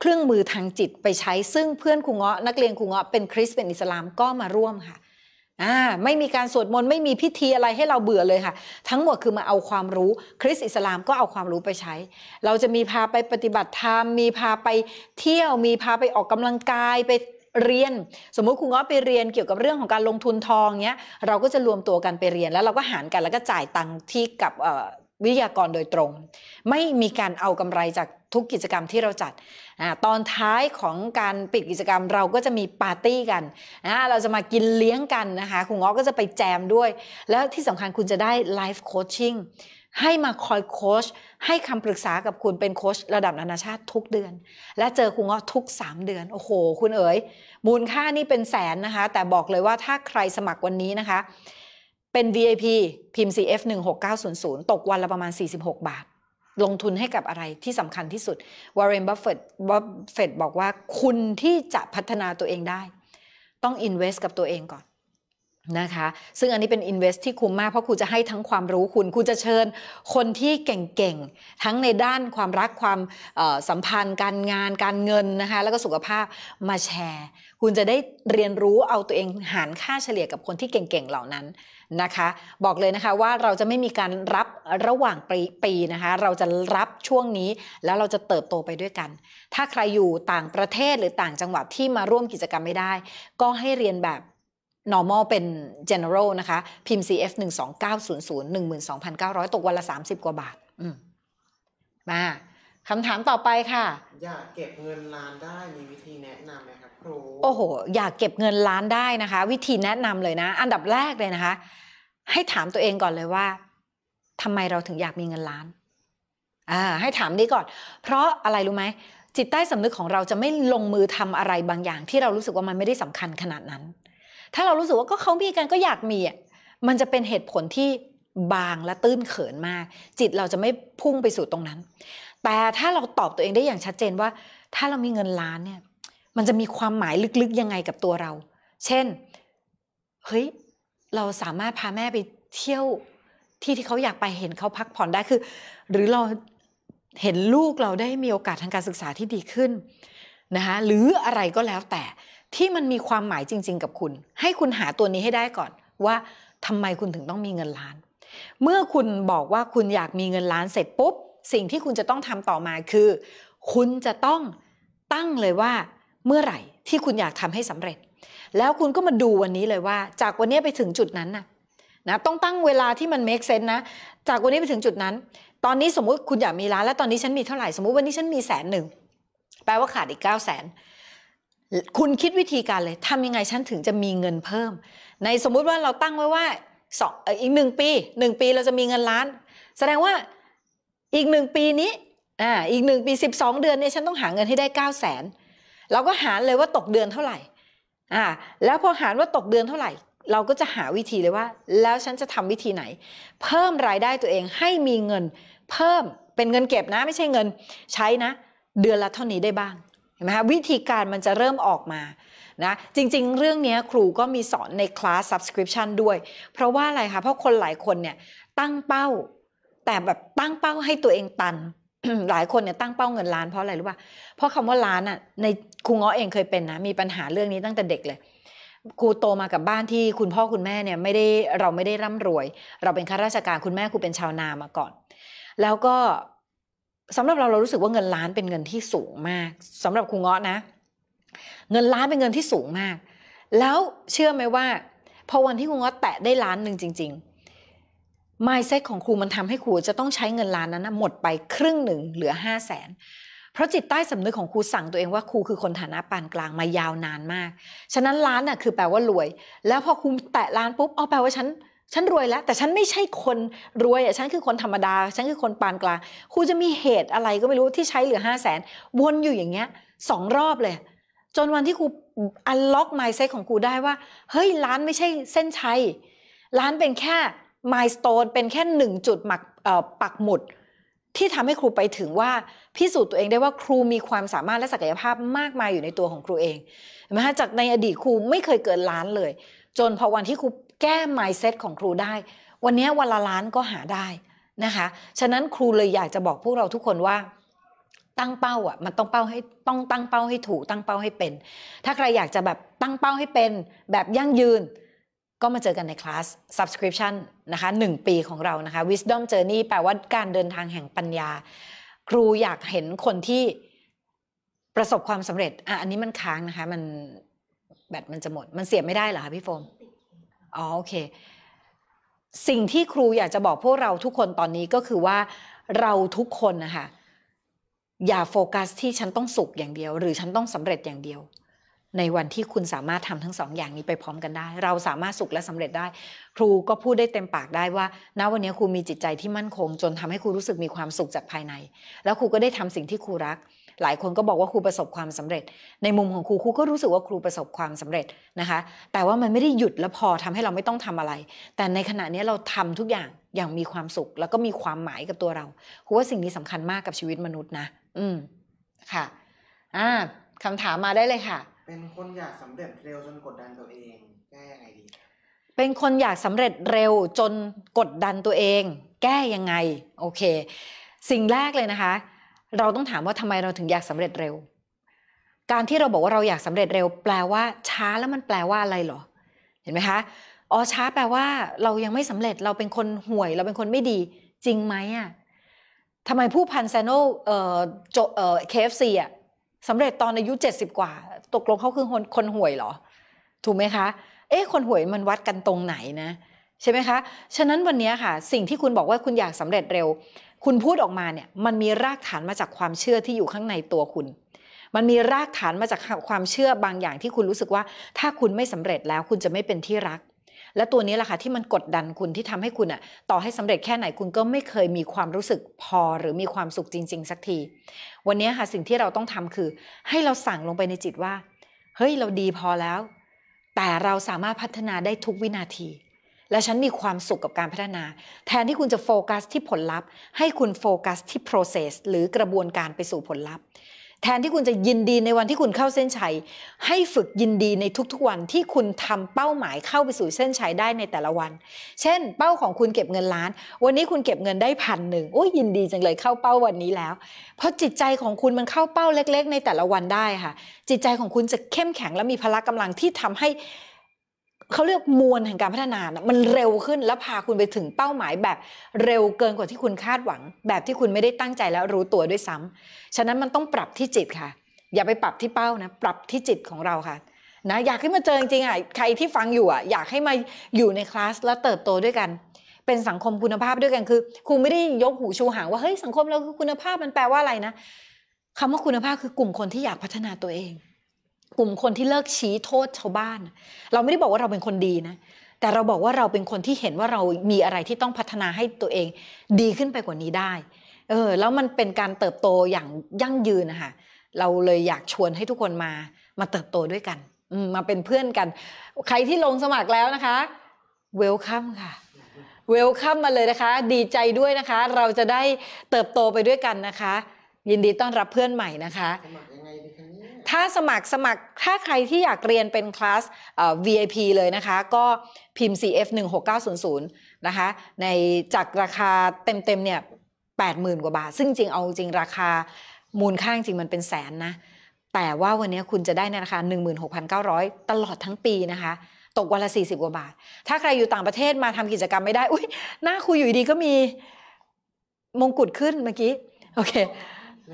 เครื่องมือทางจิตไปใช้ ซึ่งเพื่อนครูเงาะนักเรียนครูเงาะเป็นคริสเป็นอิสลามก็มาร่วมค่ะไม่มีการสวดมนต์ไม่มีพิธีอะไรให้เราเบื่อเลยค่ะ ทั้งหมดคือมาเอาความรู้ คริสอิสลามก็เอาความรู้ไปใช้ เราจะมีพาไปปฏิบัติธรรม มีพาไปเที่ยว มีพาไปออกกำลังกายไปเรียน สมมุติคุณง้อไปเรียนเกี่ยวกับเรื่องของการลงทุนทองเนี้ย เราก็จะรวมตัวกันไปเรียนแล้วเราก็หารกัน แล้วก็จ่ายตังค์ที่กับวิทยากรโดยตรง ไม่มีการเอากำไรจากทุกกิจกรรมที่เราจัดอตอนท้ายของการปิดกิจกรรมเราก็จะมีปาร์ตี้กัน เราจะมากินเลี้ยงกันนะคะคุณอ๋อก็จะไปแจมด้วย แล้วที่สำคัญคุณจะได้ไลฟ์โคชชิ่งให้มาคอยโคชให้คำปรึกษากับคุณเป็นโคชระดับนานาชาติทุกเดือน และเจอคุณงอทุก 3 เดือน โอ้โห คุณเอ๋ยมูลค่านี่เป็นแสนนะคะ แต่บอกเลยว่าถ้าใครสมัครวันนี้นะคะเป็น VIP พิมพ์ CF 16900ตกวันละประมาณ 46 บาท ลงทุนให้กับอะไรที่สำคัญที่สุดวอร์เรนบัฟเฟตบัฟเฟตบอกว่าคุณที่จะพัฒนาตัวเองได้ ต้องอินเวสกับตัวเองก่อนนะคะซึ่งอันนี้เป็นอินเวสที่คุ้มมากเพราะครูจะให้ทั้งความรู้คุณครูจะเชิญ คนที่เก่งๆทั้งในด้านความรักความสัมพันธ์การงาน การเงินนะคะแล้วก็สุขภาพมาแชร์ คุณจะได้เรียนรู้เอาตัวเองหารค่าเฉลี่ยกับคนที่เก่งๆเหล่านั้นนะคะบอกเลยนะคะว่าเราจะไม่มีการรับระหว่างปีนะคะ เราจะรับช่วงนี้แล้วเราจะเติบโตไปด้วยกัน ถ้าใครอยู่ต่างประเทศหรือต่างจังหวัดที่มาร่วมกิจกรรมไม่ได้ ก็ให้เรียนแบบ normal เป็น general นะคะ พิมพ์ cf 1 2 9 0 0 1 2 9 0 0ตกวันละ30กว่าบาทมมาคำถามต่อไปค่ะ อยากเก็บเงินล้านได้มีวิธีแนะนำไหมครับครูโอ้โห อยากเก็บเงินล้านได้นะคะ วิธีแนะนำเลยนะ อันดับแรกเลยนะคะ ให้ถามตัวเองก่อนเลยว่าทำไมเราถึงอยากมีเงินล้าน อ่า ให้ถามนี้ก่อน เพราะอะไรรู้ไหมจิตใต้สำนึกของเราจะไม่ลงมือทำอะไรบางอย่างที่เรารู้สึกว่ามันไม่ได้สำคัญขนาดนั้น ถ้าเรารู้สึกว่าก็เขามีกันก็อยากมีอ่ะมันจะเป็นเหตุผลที่บางและตื้นเขินมากจิตเราจะไม่พุ่งไปสู่ตรงนั้นแต่ถ้าเราตอบตัวเองได้อย่างชัดเจนว่าถ้าเรามีเงินล้านเนี่ยมันจะมีความหมายลึกๆยังไงกับตัวเรา เช่นเฮ้ยเราสามารถพาแม่ไปเที่ยวที่ที่เขาอยากไปเห็นเขาพักผ่อนได้คือ หรือเราเห็นลูกเราได้มีโอกาสทางการศึกษาที่ดีขึ้นนะคะหรืออะไรก็แล้วแต่ที่มันมีความหมายจริงๆกับคุณ ให้คุณหาตัวนี้ให้ได้ก่อน ว่าทำไมคุณถึงต้องมีเงินล้าน เมื่อคุณบอกว่าคุณอยากมีเงินล้านเสร็จปุ๊บสิ่งที่คุณจะต้องทำต่อมาคือ คุณจะต้องตั้งเลยว่า เมื่อไหร่ที่คุณอยากทำให้สำเร็จ แล้วคุณก็มาดูวันนี้เลยว่า จากวันนี้ไปถึงจุดนั้นนะนะต้องตั้งเวลาที่มัน make sense นะ จากวันนี้ไปถึงจุดนั้น ตอนนี้สมมุติคุณอยากมีร้านแล้วตอนนี้ฉันมีเท่าไหร่สมมุติวันนี้ฉันมีแสนหนึ่งแปลว่าขาดอีก9ก้าแสนคุณคิดวิธีการเลยทำยังไงฉันถึงจะมีเงินเพิ่ม ในสมมุติว่าเราตั้งไว้ว่าสองอีกหนึ่งปีหนึ่งปีเราจะมีเงินล้าน แสดงว่าอีกหนึ่งปีนี้ อ่า อีกหนึ่งปี 12 เดือนเนี่ยฉันต้องหาเงินให้ได้ 9 0 0 0 0 0เราก็หารเลยว่าตกเดือนเท่าไหร่ อ่า แล้วพอหารว่าตกเดือนเท่าไหร่ เราก็จะหาวิธีเลยว่า แล้วฉันจะทำวิธีไหน เพิ่มรายได้ตัวเองให้มีเงิน เพิ่มเป็นเงินเก็บนะไม่ใช่เงินใช้นะ เดือนละเท่านี้ได้บ้างเห็นไหมคะวิธีการมันจะเริ่มออกมานะจริง ๆ เรื่องนี้ครูก็มีสอนในคลาส subscription ด้วย เพราะว่าอะไรคะเพราะคนหลายคนเนี่ย ตั้งเป้าแต่แบบตั้งเป้าให้ตัวเองตัน หลายคนเนี่ยตั้งเป้าเงินล้าน เพราะอะไรรู้ป่ะ เพราะคำว่าล้านอ่ะ ในครูง้อเองเคยเป็นนะมีปัญหาเรื่องนี้ตั้งแต่เด็กเลย ครูโตมากับบ้านที่คุณพ่อคุณแม่เนี่ยไม่ได้เราไม่ได้ร่ำรวย เราเป็นข้าราชการคุณแม่ครูเป็นชาวนามาก่อน แล้วก็สำหรับเราเรารู้สึกว่าเงินล้านเป็นเงินที่สูงมาก สำหรับครูเงาะนะ เงินล้านเป็นเงินที่สูงมาก แล้วเชื่อไหมว่าพอวันที่ครูเงาะแตะได้ล้านหนึ่งจริงมายเซ็ตของครูมันทำให้ครูจะต้องใช้เงินล้านนั้นหมดไปครึ่งหนึ่งเหลือห้าแสนเพราะจิตใต้สำนึกของครูสั่งตัวเองว่าครูคือคนฐานะปานกลางมายาวนานมาก ฉะนั้นล้านน่ะคือแปลว่ารวย แล้วพอครูแตะล้านปุ๊บอ๋อแปลว่าฉันฉันรวยแล้ว แต่ฉันไม่ใช่คนรวยอ่ะฉันคือคนธรรมดาฉันคือคนปานกลางครูจะมีเหตุอะไรก็ไม่รู้ที่ใช้เหลือห้าแสนวนอยู่อย่างเงี้ยสองรอบเลย จนวันที่ครูอันล็อกไมซ์เซ็ตของครูได้ว่า เฮ้ยล้านไม่ใช่เส้นชัยล้านเป็นแค่มายสเตนเป็นแค่หนึ่งจุดหมักปักหมุดที่ทำให้ครูไปถึงว่าพิสูจน์ตัวเองได้ว่าครูมีความสามารถและศักยภาพมากมายอยู่ในตัวของครูเองเห็นไหมฮะจากในอดีตครูไม่เคยเกินล้านเลย จนพอวันที่ครูแก้ไมซ์เซ็ตของครูได้ วันนี้วันละล้านก็หาได้นะคะฉะนั้นครูเลยอยากจะบอกพวกเราทุกคนว่าตั้งเป้าอ่ะมันต้องเป้าให้ต้องตั้งเป้าให้ถูกตั้งเป้าให้เป็น ถ้าใครอยากจะแบบตั้งเป้าให้เป็น แบบยั่งยืนก็มาเจอกันในคลาส subscription นะคะ1ปีของเรานะคะ wisdom journey แปลว่าการเดินทางแห่งปัญญา ครูอยากเห็นคนที่ประสบความสำเร็จอ่ะอันนี้มันค้างนะคะมันแบตมันจะหมด มันเสียไม่ได้เหรอคะพี่โฟมอ๋อโอเคสิ่งที่ครูอยากจะบอกพวกเราทุกคนตอนนี้ก็คือว่า เราทุกคนนะคะอย่าโฟกัสที่ฉันต้องสุขอย่างเดียว หรือฉันต้องสำเร็จอย่างเดียวในวันที่คุณสามารถทำทั้งสองอย่างนี้ไปพร้อมกันได้ เราสามารถสุขและสำเร็จได้ ครูก็พูดได้เต็มปากได้ว่าณวันนี้ครูมีจิตใจที่มั่นคง จนทำให้ครูรู้สึกมีความสุขจากภายใน แล้วครูก็ได้ทำสิ่งที่ครูรัก หลายคนก็บอกว่าครูประสบความสำเร็จ ในมุมของครูครูก็รู้สึกว่าครูประสบความสำเร็จนะคะ แต่ว่ามันไม่ได้หยุดและพอทำให้เราไม่ต้องทำอะไร แต่ในขณะนี้เราทำทุกอย่างอย่างมีความสุข แล้วก็มีความหมายกับตัวเราครูว่าสิ่งนี้สำคัญมากกับชีวิตมนุษย์นะอืมค่ะอ่าคำถามมาได้เลยค่ะเป็นคนอยากสำเร็จเร็วจนกดดันตัวเอง แก้ยังไงดี เป็นคนอยากสำเร็จเร็วจนกดดันตัวเองแก้ยังไง โอเค สิ่งแรกเลยนะคะ เราต้องถามว่าทำไมเราถึงอยากสำเร็จเร็ว การที่เราบอกว่าเราอยากสำเร็จเร็ว แปลว่า ช้า แล้วมันแปลว่าอะไรหรอเห็นไหมคะอ๋อช้าแปลว่าเรายังไม่สำเร็จ เราเป็นคนห่วย เราเป็นคนไม่ดี จริงไหมอ่ะทำไมผู้พันแซโนเอ่อโจเอ่อเคฟซีอ่ะสำเร็จตอนอายุ70กว่า ตกลงเขาคือคนคนห่วยเหรอ ถูกไหมคะ เอ๊ะคนห่วยมันวัดกันตรงไหนนะ ใช่ไหมคะ ฉะนั้นวันนี้ค่ะ สิ่งที่คุณบอกว่าคุณอยากสำเร็จเร็ว คุณพูดออกมาเนี่ย มันมีรากฐานมาจากความเชื่อที่อยู่ข้างในตัวคุณ มันมีรากฐานมาจากความเชื่อบางอย่างที่คุณรู้สึกว่า ถ้าคุณไม่สำเร็จแล้วคุณจะไม่เป็นที่รักและตัวนี้แหละค่ะที่มันกดดันคุณที่ทำให้คุณอะต่อให้สำเร็จแค่ไหนคุณก็ไม่เคยมีความรู้สึกพอหรือมีความสุขจริง ๆ สักที วันนี้ค่ะสิ่งที่เราต้องทำคือ ให้เราสั่งลงไปในจิตว่า เฮ้ยเราดีพอแล้ว แต่เราสามารถพัฒนาได้ทุกวินาที และฉันมีความสุขกับการพัฒนา แทนที่คุณจะโฟกัสที่ผลลัพธ์ให้คุณโฟกัสที่ process หรือกระบวนการไปสู่ผลลัพธ์แทนที่คุณจะยินดีในวันที่คุณเข้าเส้นชัย ให้ฝึกยินดีในทุกๆวันที่คุณทำเป้าหมายเข้าไปสู่เส้นชัยได้ในแต่ละวัน เช่น เป้าของคุณเก็บเงินล้าน วันนี้คุณเก็บเงินได้พันหนึ่งโอ้ยยินดีจังเลยเข้าเป้าวันนี้แล้ว เพราะจิตใจของคุณมันเข้าเป้าเล็ก ๆ ในแต่ละวันได้ค่ะจิตใจของคุณจะเข้มแข็งและมีพละกำลังที่ทำให้เขาเรียกมวลแห่งการพัฒนานะมันเร็วขึ้นแล้วพาคุณไปถึงเป้าหมายแบบ เร็วเกินกว่าที่คุณคาดหวัง แบบที่คุณไม่ได้ตั้งใจแล้วรู้ตัวด้วยซ้ำ ฉะนั้นมันต้องปรับที่จิตค่ะ อย่าไปปรับที่เป้านะปรับที่จิตของเราค่ะนะอยากให้มาเจอจริงๆอ่ะใครที่ฟังอยู่อ่ะ อยากให้มาอยู่ในคลาสและเติบโตด้วยกัน เป็นสังคมคุณภาพด้วยกันคือครูไม่ได้ยกหูชูหางว่าเฮ้ยสังคมเราคือคุณภาพมันแปลว่าอะไรนะคำว่าคุณภาพคือกลุ่มคนที่อยากพัฒนาตัวเองกลุ่มคนที่เลิกชี้โทษชาวบ้าน เราไม่ได้บอกว่าเราเป็นคนดีนะแต่เราบอกว่าเราเป็นคนที่เห็นว่าเรามีอะไรที่ต้องพัฒนาให้ตัวเอง ดีขึ้นไปกว่านี้ได้ เออ แล้วมันเป็นการเติบโตอย่างยั่งยืนนะคะเราเลยอยากชวนให้ทุกคนมามาเติบโตด้วยกันมาเป็นเพื่อนกัน ใครที่ลงสมัครแล้วนะคะ เวลคัมค่ะ เวลคัมมาเลยนะคะ ดีใจด้วยนะคะ เราจะได้เติบโตไปด้วยกันนะคะ ยินดีต้อนรับเพื่อนใหม่นะคะถ้าสมัครสมัครถ้าใครที่อยากเรียนเป็นคลาส VIP เลยนะคะ ก็พิมพ์ CF 16900นะคะ ในจากราคาเต็มๆเนี่ย80,000กว่าบาท ซึ่งจริงเอาจริงราคามูลค่าจริงมันเป็นแสนนะ แต่ว่าวันนี้คุณจะได้ในราคา16,900 ตลอดทั้งปีนะคะ ตกวันละ40กว่าบาท ถ้าใครอยู่ต่างประเทศมาทำกิจกรรมไม่ได้อุ้ยหน้าคุยอยู่ดีก็มี มงกุฎขึ้นเมื่อกี้โอเค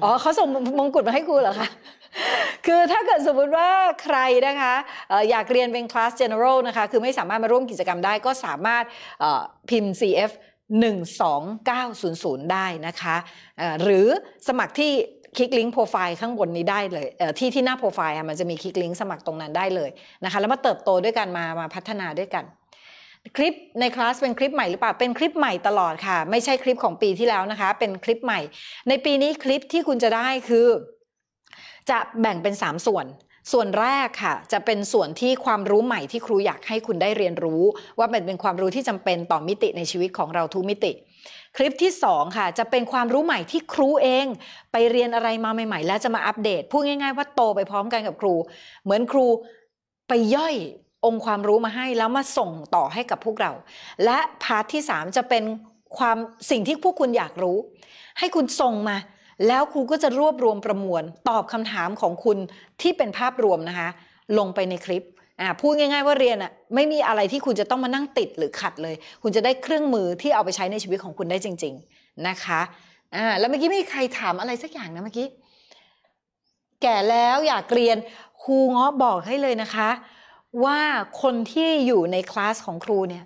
อ๋อเขาส่งมงกุฎมาให้ครณเหรอคะคือถ้าเกิดสมมติว่าใครนะคะอยากเรียนเป็นคลาส general นะคะ คือไม่สามารถมาร่วมกิจกรรมได้ ก็สามารถพิมพ์ CF 12900ได้นะคะหรือสมัครที่คลิกลิงก์โปรไฟล์ข้างบนนี้ได้เลยที่ที่หน้าโปรไฟล์มันจะมีคลิกลิงก์สมัครตรงนั้นได้เลยนะคะ แล้วมาเติบโตด้วยกันมามาพัฒนาด้วยกัน คลิปในคลาสเป็นคลิปใหม่หรือเปล่าเป็นคลิปใหม่ตลอดค่ะ ไม่ใช่คลิปของปีที่แล้วนะคะ เป็นคลิปใหม่ ในปีนี้คลิปที่คุณจะได้คือจะแบ่งเป็น 3 ส่วน ส่วนแรกค่ะ จะเป็นส่วนที่ความรู้ใหม่ที่ครูอยากให้คุณได้เรียนรู้ ว่ามันเป็นความรู้ที่จำเป็นต่อมิติในชีวิตของเราทุกมิติ คลิปที่ 2 ค่ะ จะเป็นความรู้ใหม่ที่ครูเอง ไปเรียนอะไรมาใหม่ๆแล้วจะมาอัปเดตพูดง่ายๆ ว่าโตไปพร้อมกันกับครู เหมือนครูไปย่อยองค์ความรู้มาให้ แล้วมาส่งต่อให้กับพวกเรา และพาร์ทที่ 3 จะเป็นความสิ่งที่พวกคุณอยากรู้ ให้คุณส่งมาแล้วครูก็จะรวบรวมประมวลตอบคำถามของคุณที่เป็นภาพรวมนะคะ ลงไปในคลิปพูดง่ายๆว่าเรียนอ่ะ ไม่มีอะไรที่คุณจะต้องมานั่งติดหรือขัดเลย คุณจะได้เครื่องมือที่เอาไปใช้ในชีวิตของคุณได้จริงๆนะคะอ่าแล้วเมื่อกี้มีใครถามอะไรสักอย่างนะเมื่อกี้แก่แล้วอยากเรียนครูง้อบอกให้เลยนะคะ ว่าคนที่อยู่ในคลาสของครูเนี่ย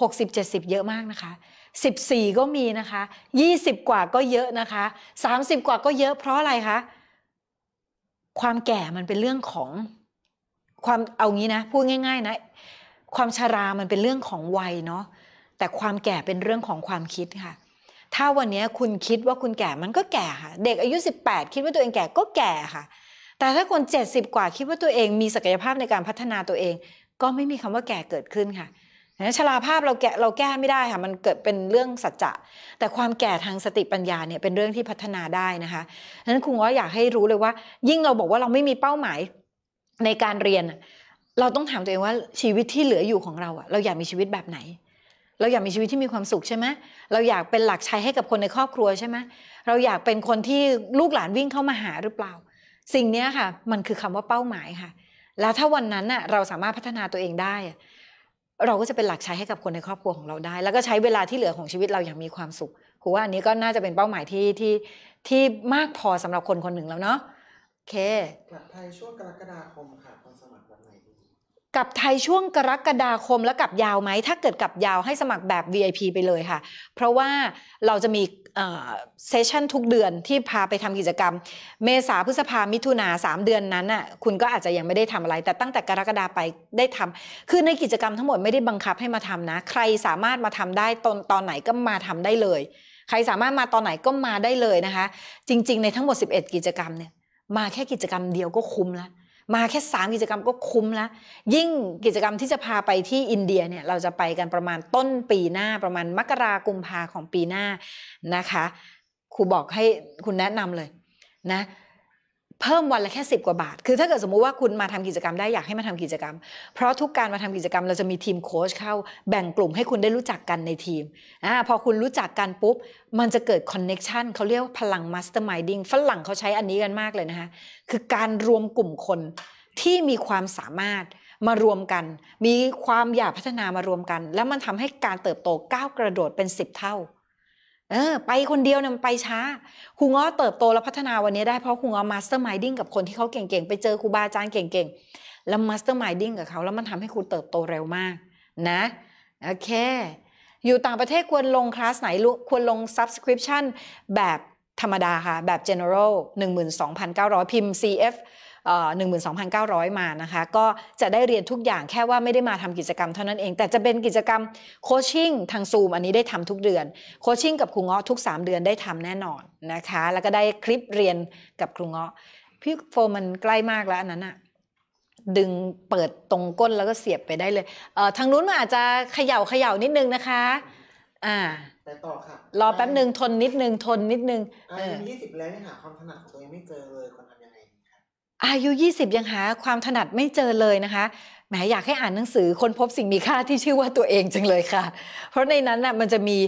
หกสิบเจ็ดสิบเยอะมากนะคะ14ก็มีนะคะ20กว่าก็เยอะนะคะ30กว่าก็เยอะ เพราะอะไรคะความแก่มันเป็นเรื่องของความเอางี้นะพูดง่ายๆนะความชารา มันเป็นเรื่องของวัยเนาะแต่ความแก่เป็นเรื่องของความคิดค่ะ ถ้าวันนี้คุณคิดว่าคุณแก่มันก็แก่ค่ะ เด็กอายุ18 คิดว่าตัวเอง แก่ก็แก่ค่ะ แต่ถ้าคน70กว่าคิดว่าตัวเองมีศักยภาพในการพัฒนาตัวเอง ก็ไม่มีคำว่าแก่เกิดขึ้นค่ะนะชราภาพเราแก้เราแก้ไม่ได้ค่ะ มันเกิดเป็นเรื่องสัจจะแต่ความแก่ทางสติปัญญาเนี่ยเป็นเรื่องที่พัฒนาได้นะคะฉะนั้นคุณว่าอยากให้รู้เลยว่า ยิ่งเราบอกว่าเราไม่มีเป้าหมายในการเรียนเราต้องถามตัวเองว่าชีวิตที่เหลืออยู่ของเราอะเราอยากมีชีวิตแบบไหน เราอยากมีชีวิตที่มีความสุขใช่ไหมเราอยากเป็นหลักชัยให้กับคนในครอบครัวใช่ไหมเราอยากเป็นคนที่ลูกหลานวิ่งเข้ามาหาหรือเปล่า สิ่งนี้ค่ะ มันคือคำว่าเป้าหมายค่ะ แล้วถ้าวันนั้นอะเราสามารถพัฒนาตัวเองได้เราก็จะเป็นหลักใช้ให้กับคนในครอบครัวของเราได้ แล้วก็ใช้เวลาที่เหลือของชีวิตเราอย่างมีความสุข ครูว่าอันนี้ก็น่าจะเป็นเป้าหมายที่ที่ที่มากพอสำหรับคนคนหนึ่งแล้วเนาะโอเคกลับไทยช่วงกรกฎาคมค่ะตอนสมัครกับไทยช่วงกรกฎาคมแล้วกับยาวไหม ถ้าเกิดกับยาวให้สมัครแบบ VIP ไปเลยค่ะ เพราะว่าเราจะมีเซสชั่นทุกเดือนที่พาไปทำกิจกรรม เมษาพฤษภามิถุนาสามเดือนนั้นน่ะคุณก็อาจจะยังไม่ได้ทำอะไร แต่ตั้งแต่กรกฎาไปได้ทำคือในกิจกรรมทั้งหมดไม่ได้บังคับให้มาทำนะ ใครสามารถมาทำได้ตอนตอนไหนก็มาทำได้เลย ใครสามารถมาตอนไหนก็มาได้เลยนะคะจริง ๆในทั้งหมด 11 กิจกรรมเนี่ยมาแค่กิจกรรมเดียวก็คุ้มแล้วมาแค่ 3 กิจกรรมก็คุ้มแล้ว ยิ่งกิจกรรมที่จะพาไปที่อินเดียเนี่ยเราจะไปกันประมาณต้นปีหน้าประมาณมกรากุมภาของปีหน้านะคะครูบอกให้คุณแนะนำเลยนะเพิ่มวันละแค่ิบกว่าบาท คือถ้าเกิดสมมุติว่าคุณมาทำกิจกรรมได้อยากให้มาทำกิจกรรม เพราะทุกการมาทำกิจกรรมเราจะมีทีมโค้ชเข้าแบ่งกลุ่มให้คุณได้รู้จักกันในทีมอ่าพอคุณรู้จักกันปุ๊บมันจะเกิดคอนเน็กชันเขาเรียกว่าพลังมัสเตอร์มายดิงฝรั่งเขาใช้อันนี้กันมากเลยนะคะคือการรวมกลุ่มคนที่มีความสามารถมารวมกัน มีความอยากพัฒนามารวมกัน แล้วมันทำให้การเติบโตก้าวกระโดดเป็น10เท่าเออไปคนเดียวเนี่ยมันไปช้าครูง้อเติบโตและพัฒนาวันนี้ได้ เพราะครูง้อมาสเตอร์มายดิ้งกับคนที่เขาเก่งๆ ไปเจอครูบาอาจารย์เก่งๆ แล้วมาสเตอร์มายดิ้งกับเขาแล้วมันทำให้ครูเติบโตเร็วมากนะ โอเค อยู่ต่างประเทศควรลงคลาสไหนควรลง subscription แบบธรรมดาค่ะ แบบ general 12,900 พิมพ์ CF 12,900 มา นะคะ ก็จะได้เรียนทุกอย่าง แค่ว่าไม่ได้มาทำกิจกรรมเท่านั้นเอง แต่จะเป็นกิจกรรมโคชชิ่งทางซูมอันนี้ได้ทำทุกเดือน โคชชิ่งกับครูเงาะทุก 3 เดือนได้ทำแน่นอนนะคะ แล้วก็ได้คลิปเรียนกับครูเงาะพี่โฟมันใกล้มากแล้วอันนั้นอะดึงเปิดตรงก้นแล้วก็เสียบไปได้เลยเอ่อทางนู้นมันอาจจะเขย่าเขย่านิดนึงนะคะ อ่าไปต่อค่ะรอแป๊บหนึ่ง ทนนิดนึง ทนนิดนึงอายี่สิบแล้วเนี่ยหาความถนัดของตัวเองไม่เจอเลยคนอายุ20ยังหาความถนัดไม่เจอเลยนะคะแหมอยากให้อ่านหนังสือค้นพบสิ่งมีค่าที่ชื่อว่าตัวเองจังเลยค่ะ เพราะในนั้นนะ่ะมันจะมี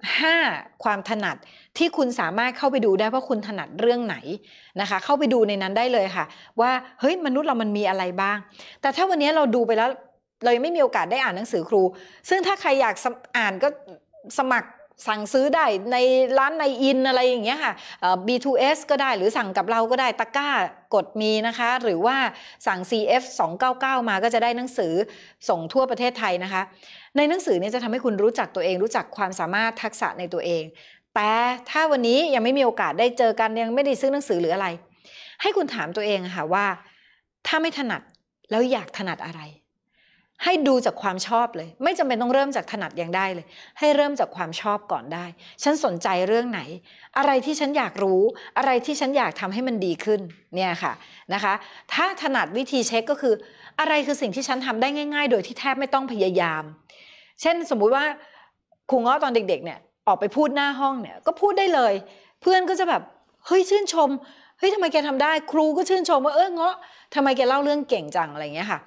15 ความถนัดที่คุณสามารถเข้าไปดูได้ว่าคุณถนัดเรื่องไหนนะคะ เข้าไปดูในนั้นได้เลยค่ะ ว่าเฮ้ยมนุษย์เรามันมีอะไรบ้าง แต่ถ้าวันนี้เราดูไปแล้วเรายังไม่มีโอกาสได้อ่านหนังสือครู ซึ่งถ้าใครอยากอ่านก็สมัครสั่งซื้อได้ในร้านในอินอะไรอย่างเงี้ยค่ะ B2S ก็ได้หรือสั่งกับเราก็ได้ตะก้ากดมีนะคะหรือว่าสั่ง CF 299มาก็จะได้หนังสือส่งทั่วประเทศไทยนะคะ ในหนังสือเนี่ยจะทำให้คุณรู้จักตัวเอง รู้จักความสามารถทักษะในตัวเองแต่ถ้าวันนี้ยังไม่มีโอกาสได้เจอกันยังไม่ได้ซื้อหนังสือหรืออะไร ให้คุณถามตัวเองค่ะว่าถ้าไม่ถนัดแล้วอยากถนัดอะไรให้ดูจากความชอบเลย ไม่จำเป็นต้องเริ่มจากถนัดอย่างได้เลย ให้เริ่มจากความชอบก่อนได้ฉันสนใจเรื่องไหน อะไรที่ฉันอยากรู้อะไรที่ฉันอยากทำให้มันดีขึ้นเนี่ยค่ะนะคะ ถ้าถนัดวิธีเช็คก็คืออะไรคือสิ่งที่ฉันทำได้ง่าย ๆ โดยที่แทบไม่ต้องพยายาม เช่นสมมุติว่าครูง้อตอนเด็กๆเนี่ยออกไปพูดหน้าห้องเนี่ยก็พูดได้เลย เพื่อนก็จะแบบเฮ้ยชื่นชมเฮ้ยทำไมแกทำได้ครูก็ชื่นชมว่าเออเงาะทำไมแกเล่าเรื่องเก่งจังอะไรเงี้ยค่ะ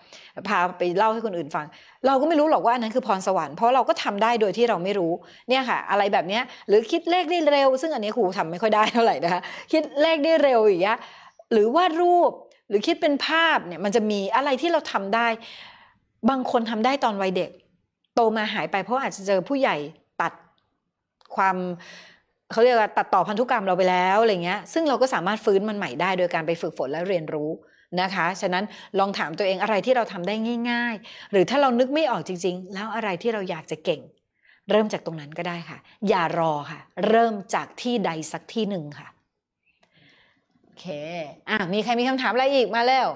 พาไปเล่าให้คนอื่นฟัง เราก็ไม่รู้หรอกว่าอันนั้นคือพรสวรรค์เพราะเราก็ทำได้โดยที่เราไม่รู้เนี่ยค่ะ อะไรแบบเนี้ยหรือคิดเลขได้เร็ว ซึ่งอันนี้ครูทำไม่ค่อยได้เท่าไหร่นะคะคิดเลขได้เร็วอย่างเงี้ยหรือวาดรูปหรือคิดเป็นภาพเนี่ยมันจะมีอะไรที่เราทำได้บางคนทำได้ตอนวัยเด็ก โตมาหายไป เพราะอาจจะเจอผู้ใหญ่ตัดความเขาเรียกว่าตัดต่อพันธุกรรมเราไปแล้วอะไรเงี้ย ซึ่งเราก็สามารถฟื้นมันใหม่ได้โดยการไปฝึกฝนและเรียนรู้นะคะ ฉะนั้นลองถามตัวเองอะไรที่เราทำได้ง่าย ๆ หรือถ้าเรานึกไม่ออกจริง ๆ แล้วอะไรที่เราอยากจะเก่ง เริ่มจากตรงนั้นก็ได้ค่ะ อย่ารอค่ะ เริ่มจากที่ใดสักที่หนึ่งค่ะ โอเค อ่ะ มีใครมีคำถามอะไรอีกมาแล้ว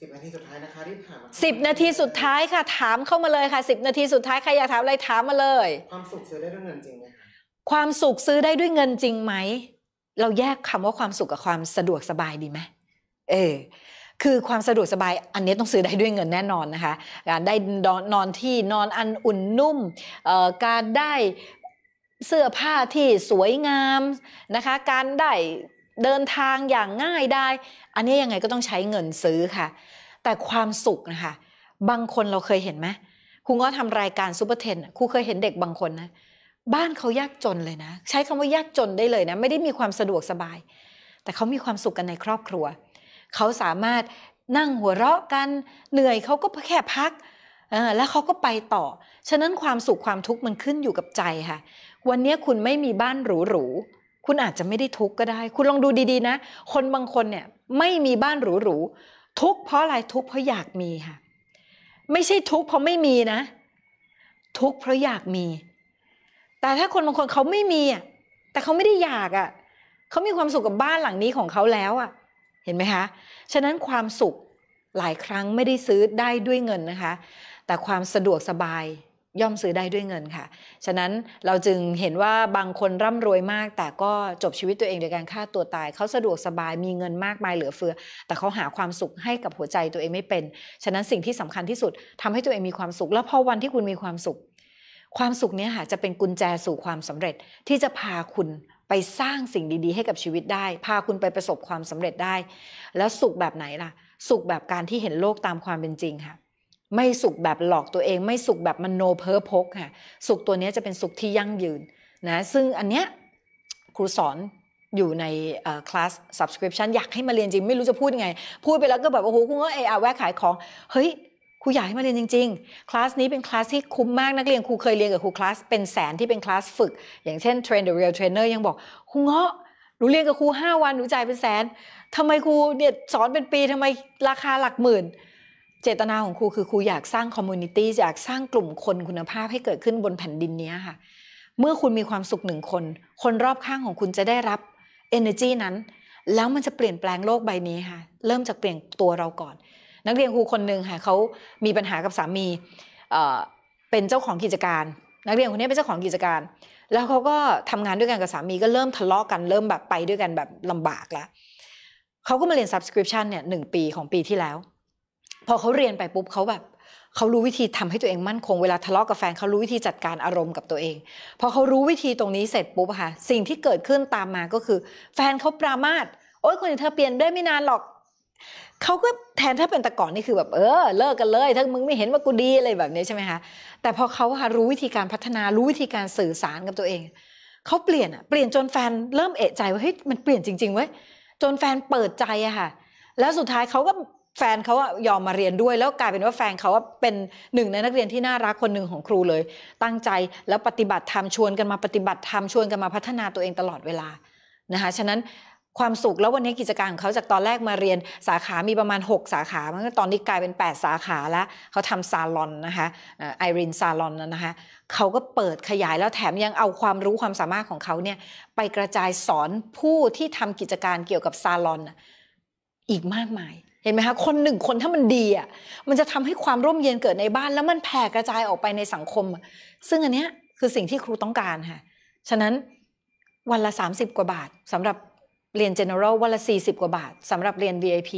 สิบนาทีสุดท้ายนะคะรีบถามสิบนาทีสุดท้ายค่ะถามเข้ามาเลยค่ะสิบนาทีสุดท้ายใครอยากถามอะไรถามมาเลยความสุขซื้อได้ด้วยเงินจริงไหมคะความสุขซื้อได้ด้วยเงินจริงไหม เราแยกคำว่าความสุขกับความสะดวกสบายดีไหม เออ คือความสะดวกสบาย อันนี้ต้องซื้อได้ด้วยเงินแน่นอนนะคะ การได้นอนที่นอนอันอุ่นนุ่ม การได้เสื้อผ้าที่สวยงามนะคะ การได้เดินทางอย่างง่ายได้ อันนี้ยังไงก็ต้องใช้เงินซื้อค่ะ แต่ความสุขนะคะ บางคนเราเคยเห็นไหมคูงก็ทำรายการซูเปอร์เทนครูเคยเห็นเด็กบางคนนะบ้านเขายากจนเลยนะใช้คำว่ายากจนได้เลยนะไม่ได้มีความสะดวกสบาย แต่เขามีความสุขกันในครอบครัว เขาสามารถนั่งหัวเราะกันเหนื่อยเขาก็แค่พักแล้วเขาก็ไปต่อฉะนั้นความสุขความทุกข์มันขึ้นอยู่กับใจค่ะวันนี้คุณไม่มีบ้านหรูหรูคุณอาจจะไม่ได้ทุกข์ก็ได้ คุณลองดูดี ๆนะคนบางคนเนี่ย ไม่มีบ้านหรูหรูทุกข์เพราะอะไรทุกข์เพราะอยากมีค่ะ ไม่ใช่ทุกข์เพราะไม่มีนะ ทุกข์เพราะอยากมีแต่ถ้าคนบางคนเขาไม่มีอ่ะแต่เขาไม่ได้อยากอ่ะเขามีความสุขกับบ้านหลังนี้ของเขาแล้วอ่ะเห็นไหมคะฉะนั้นความสุขหลายครั้งไม่ได้ซื้อได้ด้วยเงินนะคะ แต่ความสะดวกสบายย่อมซื้อได้ด้วยเงินค่ะ ฉะนั้นเราจึงเห็นว่าบางคนร่ำรวยมาก แต่ก็จบชีวิตตัวเองโดยการฆ่าตัวตายเขาสะดวกสบายมีเงินมากมายเหลือเฟือ แต่เขาหาความสุขให้กับหัวใจตัวเองไม่เป็นฉะนั้นสิ่งที่สำคัญที่สุดทำให้ตัวเองมีความสุข แล้วพอวันที่คุณมีความสุขความสุขเนี้ยค่ะจะเป็นกุญแจสู่ความสำเร็จที่จะพาคุณไปสร้างสิ่งดีๆ ให้กับชีวิตได้พาคุณไปประสบความสำเร็จได้ แล้วสุขแบบไหนล่ะ สุขแบบการที่เห็นโลกตามความเป็นจริงค่ะ ไม่สุขแบบหลอกตัวเอง ไม่สุขแบบมโนเพ้อพกค่ะสุขตัวนี้จะเป็นสุขที่ยั่งยืนนะซึ่งอันเนี้ยครูสอนอยู่ในคลาส subscription อยากให้มาเรียนจริง ไม่รู้จะพูดยังไง พูดไปแล้วก็แบบโอ้โหคุณก็เออแวะขายของเฮ้ยครูอยากให้มาเรียนจริงๆคลาสนี้เป็นคลาสที่คุ้มมากนักเรียนครูเคยเรียนกับครูคลาสเป็นแสนที่เป็นคลาสฝึกอย่างเช่นเทรนเดอร์เรียลเทรนเนอร์ยังบอกครูเงาะหนูเรียนกับครู 5 วันหนูจ่ายเป็นแสนทำไมครูเนี่ยสอนเป็นปีทำไมราคาหลักหมื่น เจตนาของครูคือครูอยากสร้างคอมมูนิตี้อยากสร้างกลุ่มคนคุณภาพให้เกิดขึ้นบนแผ่นดินนี้ค่ะ เมื่อคุณมีความสุขหนึ่งคน คนรอบข้างของคุณจะได้รับ energy นั้น แล้วมันจะเปลี่ยนแปลงโลกใบนี้ค่ะ เริ่มจากเปลี่ยนตัวเราก่อนนักเรียนครูคนหนึ่งค่ะเขามีปัญหากับสามีเป็นเจ้าของกิจการ นักเรียนคนนี้เป็นเจ้าของกิจการ แล้วเขาก็ทำงานด้วยกันกับสามีก็เริ่มทะเลาะกันเริ่มแบบไปด้วยกันแบบลำบากแล้วเขาก็มาเรียน subscription เนี่ยหนึ่งปีของปีที่แล้ว พอเขาเรียนไปปุ๊บเขาแบบเขารู้วิธีทำให้ตัวเองมั่นคง เวลาทะเลาะกับแฟนเขารู้วิธีจัดการอารมณ์กับตัวเองพอเขารู้วิธีตรงนี้เสร็จปุ๊บค่ะสิ่งที่เกิดขึ้นตามมาก็คือ แฟนเขาปรามาสโอ๊ยคนอย่างเธอเปลี่ยนได้ไม่นานหรอกเขาก็แทนถ้าเป็นแต่ก่อนนี่คือแบบเออเลิกกันเลยถ้ามึงไม่เห็นว่ากูดีอะไรแบบนี้ใช่ไหมคะแต่พอเขาค่ะรู้วิธีการพัฒนารู้วิธีการสื่อสารกับตัวเอง เขาเปลี่ยนอะเปลี่ยนจนแฟนเริ่มเอะใจว่าเฮ้ยมันเปลี่ยนจริงๆเว้ยจนแฟนเปิดใจอะค่ะแล้วสุดท้ายเขาก็แฟนเขาอะยอมมาเรียนด้วย แล้วกลายเป็นว่าแฟนเขาว่าเป็นหนึ่งในนักเรียนที่น่ารักคนหนึ่งของครูเลย ตั้งใจแล้วปฏิบัติธรรมชวนกันมาปฏิบัติธรรมชวนกันมาพัฒนาตัวเองตลอดเวลานะคะฉะนั้นความสุขแล้ววันนี้กิจการของเขาจากตอนแรกมาเรียนสาขา มีประมาณ 6 สาขา มันตอนนี้กลายเป็น8 สาขาแล้วเขาทำซาลอนนะคะไอรินซาลอนนะคะเขาก็เปิดขยายแล้วแถมยังเอาความรู้ความสามารถของเขาเนี่ยไปกระจายสอนผู้ที่ทำกิจการเกี่ยวกับซาลอนอีกมากมาย เห็นไหมคะคนหนึ่งคนถ้ามันดีอ่ะมันจะทำให้ความร่มเย็นเกิดในบ้านแล้วมันแผ่กระจายออกไปในสังคมซึ่งอันเนี้ยคือสิ่งที่ครูต้องการค่ะฉะนั้นวันละ30กว่าบาท สำหรับเรียน general วันละสี่สิบกว่าบาทสำหรับเรียน VIP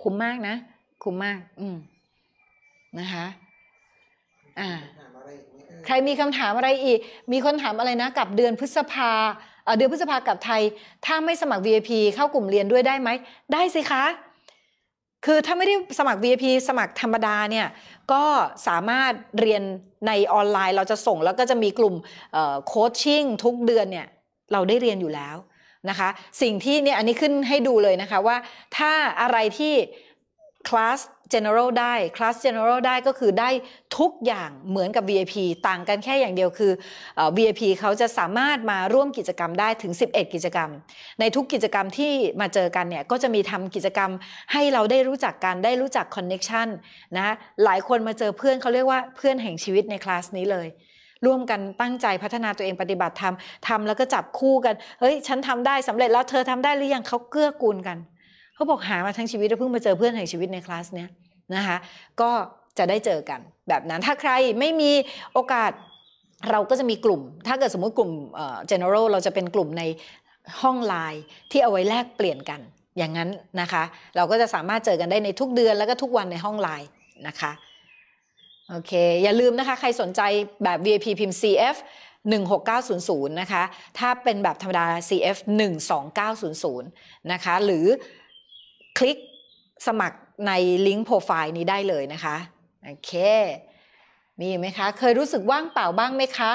คุ้มมากนะ คุ้มมาก อืมนะคะอ่าใครมีคำถามอะไรอีก มีคนถามอะไรนะกับเดือนพฤษภาเดือนพฤษภากับไทย ถ้าไม่สมัคร VIP เข้ากลุ่มเรียนด้วยได้ไหมได้สิคะ คือถ้าไม่ได้สมัคร VIP สมัครธรรมดาเนี่ยก็สามารถเรียนในออนไลน์ เราจะส่งแล้วก็จะมีกลุ่มโคชชิ่งทุกเดือนเนี่ย เราได้เรียนอยู่แล้วนะคะสิ่งที่เนี่ยอันนี้ขึ้นให้ดูเลยนะคะว่า ถ้าอะไรที่ class general ได้ class general ได้ก็คือได้ทุกอย่างเหมือนกับ VIP ต่างกันแค่อย่างเดียวคือ VIP เขาจะสามารถมาร่วมกิจกรรมได้ถึง 11 กิจกรรม ในทุกกิจกรรมที่มาเจอกันเนี่ยก็จะมีทำกิจกรรม ให้เราได้รู้จักกันได้รู้จัก connection นะหลายคนมาเจอเพื่อนเขาเรียกว่าเพื่อนแห่งชีวิตในคลาสนี้เลยร่วมกันตั้งใจพัฒนาตัวเองปฏิบัติธรรมทำแล้วก็จับคู่กัน เฮ้ยฉันทำได้สำเร็จแล้วเธอทำได้หรือยังเขาเกื้อกูลกันเขาบอกหามาทั้งชีวิตแล้วเพิ่งมาเจอเพื่อนแห่งชีวิตในคลาสเนี้ยนะคะก็จะได้เจอกันแบบนั้นถ้าใครไม่มีโอกาสเราก็จะมีกลุ่ม ถ้าเกิดสมมุติกลุ่ม general เราจะเป็นกลุ่มในห้องไลน์ ที่เอาไว้แลกเปลี่ยนกัน อย่างนั้นนะคะ เราก็จะสามารถเจอกันได้ในทุกเดือนแล้วก็ทุกวันในห้องไลน์นะคะโอเคอย่าลืมนะคะ ใครสนใจแบบ VIP พิมพ์ CF 16900นะคะ ถ้าเป็นแบบธรรมดา CF 12900นะคะ หรือคลิกสมัครในลิงก์โปรไฟล์นี้ได้เลยนะคะ โอเคมีไหมคะ เคยรู้สึกว่างเปล่าบ้างไหมคะ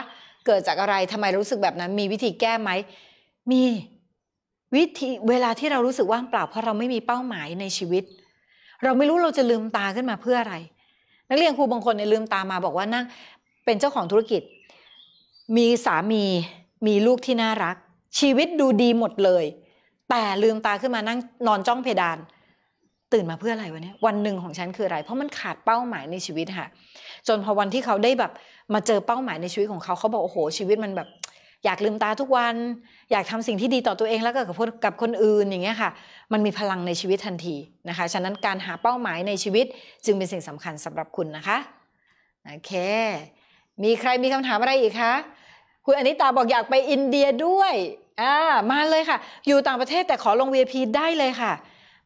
เกิดจากอะไร ทำไมรู้สึกแบบนั้น มีวิธีแก้ไหม มีวิธี เวลาที่เรารู้สึกว่างเปล่าเพราะเราไม่มีเป้าหมายในชีวิต เราไม่รู้เราจะลืมตาขึ้นมาเพื่ออะไรนักเรียนครูบางคนเนี่ยลืมตามาบอกว่านั่งเป็นเจ้าของธุรกิจ มีสามีมีลูกที่น่ารัก ชีวิตดูดีหมดเลย แต่ลืมตาขึ้นมานั่งนอนจ้องเพดาน ตื่นมาเพื่ออะไรวะเนี่ยวันหนึ่งของฉันคืออะไรเพราะมันขาดเป้าหมายในชีวิตค่ะจนพอวันที่เขาได้แบบมาเจอเป้าหมายในชีวิตของเขาเขาบอกโอ้โห ชีวิตมันแบบอยากลืมตาทุกวันอยากทำสิ่งที่ดีต่อตัวเองแล้วก็กับกับคนอื่นอย่างเงี้ยค่ะมันมีพลังในชีวิตทันทีนะคะ ฉะนั้นการหาเป้าหมายในชีวิต จึงเป็นสิ่งสำคัญสำหรับคุณนะคะ โอเค มีใครมีคำถามอะไรอีกคะ คุณอนิตาบอกอยากไปอินเดียด้วยอ่ามาเลยค่ะ อยู่ต่างประเทศแต่ขอลง VIP ได้เลยค่ะ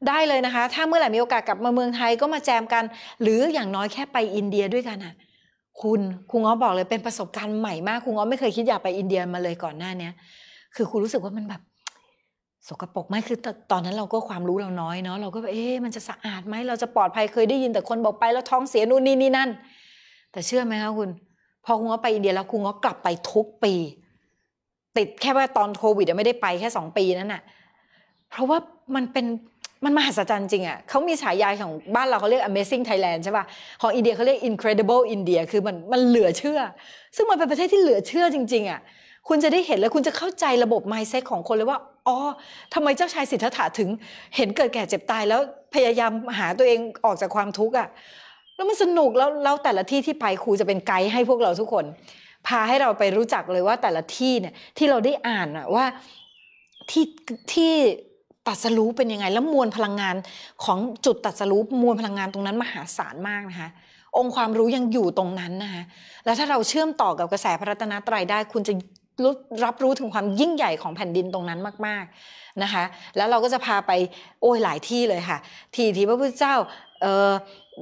ได้เลยนะคะ ถ้าเมื่อไหร่มีโอกาสกลับมาเมืองไทยก็มาแจมกัน หรืออย่างน้อยแค่ไปอินเดียด้วยกันอ่ะคุณครูง้อบอกเลยเป็นประสบการณ์ใหม่มากครูง้อไม่เคยคิดอยากไปอินเดียมาเลยก่อนหน้าเนี้ยคือครูรู้สึกว่ามันแบบสกปรกไหมคือตอนนั้นเราก็ความรู้เราน้อยเนาะเราก็แบบเอ๊ะมันจะสะอาดไหมเราจะปลอดภัยเคยได้ยินแต่คนบอกไปแล้วท้องเสียนู่นนี่นี่นั่น แต่เชื่อไหมคะคุณพอครูง้อไปอินเดียแล้วครูง้อกลับไปทุกปี ติดแค่ว่าตอนโควิดไม่ได้ไปแค่สองปีนั้นอะเพราะว่ามันเป็นมันมหัศจรรย์จริงอะ่ะเขามีฉายาของบ้านเราเขาเรียก Amazing Thailand ใช่ป่ะ ของอินเดียเขาเรียก Incredible India คือมันมันเหลือเชื่อ ซึ่งมันเป็นประเทศที่เหลือเชื่อจริง ๆอะ่ะ คุณจะได้เห็นแล้วคุณจะเข้าใจระบบ mindset ของคนเลยว่า อ๋อทำไมเจ้าชายสิทธัตถะถึง เห็นเกิดแก่เจ็บตายแล้วพยายามหาตัวเองออกจากความทุกข์อ่ะ แล้วมันสนุกแล้วแล้วแต่ละที่ที่ไปครูจะเป็นไกด์ให้พวกเราทุกคน พาให้เราไปรู้จักเลยว่าแต่ละที่เนี่ยที่เราได้อ่านอะว่าที่ที่ตัดสรู้เป็นยังไง แล้วมวลพลังงานของจุดตัดสรู้มวลพลังงานตรงนั้นมหาศาลมากนะคะ องค์ความรู้ยังอยู่ตรงนั้นนะคะ แล้วถ้าเราเชื่อมต่อกับกระแสพระรัตนตรัยได้คุณจะรับรู้ถึงความยิ่งใหญ่ของแผ่นดินตรงนั้นมากๆนะคะ แล้วเราก็จะพาไปโอ้ยหลายที่เลยค่ะ ที่ที่พระพุทธเจ้า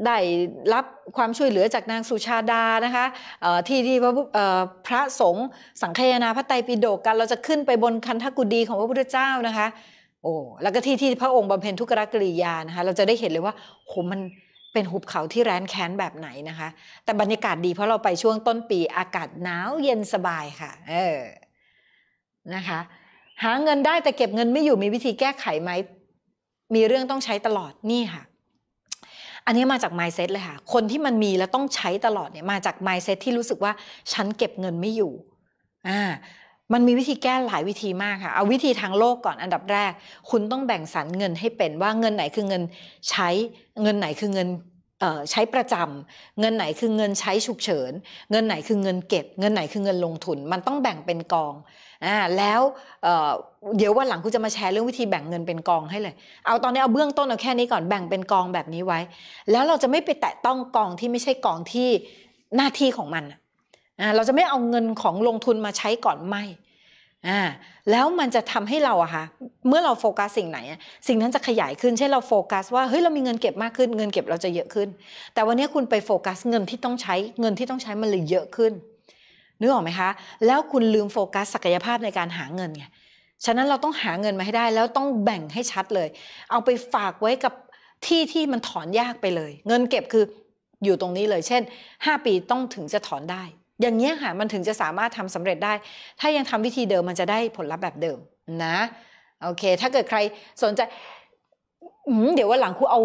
ได้รับความช่วยเหลือจากนางสุชาดานะคะที่ที่พระพระสงฆ์สังฆยนาพระไตรปิฎกกัน เราจะขึ้นไปบนคันทกุดีของพระพุทธเจ้านะคะโอ้แล้วก็ที่ที่พระองค์บำเพ็ญทุกรกิริยานะคะ เราจะได้เห็นเลยว่าโหมันเป็นหุบเขาที่แร้นแค้นแบบไหนนะคะ แต่บรรยากาศดีเพราะเราไปช่วงต้นปี อากาศหนาวเย็นสบายค่ะ เออนะคะ หาเงินได้แต่เก็บเงินไม่อยู่มีวิธีแก้ไขไหมมีเรื่องต้องใช้ตลอดนี่ค่ะ อันนี้มาจาก mindset เลยค่ะคนที่มันมีแล้วต้องใช้ตลอดเนี่ย มาจาก mindset ที่รู้สึกว่า ฉันเก็บเงินไม่อยู่อ่ามันมีวิธีแก้หลายวิธีมากค่ะเอาวิธีทางโลกก่อนอันดับแรก คุณต้องแบ่งสรรเงินให้เป็นว่าเงินไหนคือเงินใช้เงินไหนคือเงินใช้ประจำ เงินไหนคือเงินใช้ฉุกเฉินเงินไหนคือเงินเก็บเงินไหนคือเงินลงทุน มันต้องแบ่งเป็นกองอ่าแล้วเดี๋ยววันหลังคุณจะมาแชร์เรื่องวิธีแบ่งเงินเป็นกองให้เลย เอาตอนนี้เอาเบื้องต้นเอาแค่นี้ก่อนแบ่งเป็นกองแบบนี้ไว้ แล้วเราจะไม่ไปแตะต้องกองที่ไม่ใช่กองที่หน้าที่ของมันเราจะไม่เอาเงินของลงทุนมาใช้ก่อนไม่แล้วมันจะทำให้เราอะค่ะเมื่อเราโฟกัสสิ่งไหนสิ่งนั้นจะขยายขึ้นเช่นเราโฟกัส ว่า เฮ้ยเรามีเงินเก็บมากขึ้น เงินเก็บเราจะเยอะขึ้น แต่วันนี้คุณไปโฟกัสเงินที่ต้องใช้ เงินที่ต้องใช้มันเลยเยอะขึ้นนึกออกไหมคะ แล้วคุณลืมโฟกัสศักยภาพในการหาเงินไง ฉะนั้นเราต้องหาเงินมาให้ได้ แล้วต้องแบ่งให้ชัดเลย เอาไปฝากไว้กับที่ที่มันถอนยากไปเลย เงินเก็บคืออยู่ตรงนี้เลย เช่น5ปีต้องถึงจะถอนได้อย่างเงี้ยค่ะมันถึงจะสามารถทำสำเร็จได้ ถ้ายังทำวิธีเดิมมันจะได้ผลลัพธ์แบบเดิมนะโอเคถ้าเกิดใครสนใจเดี๋ยวว่าหลังครูเอา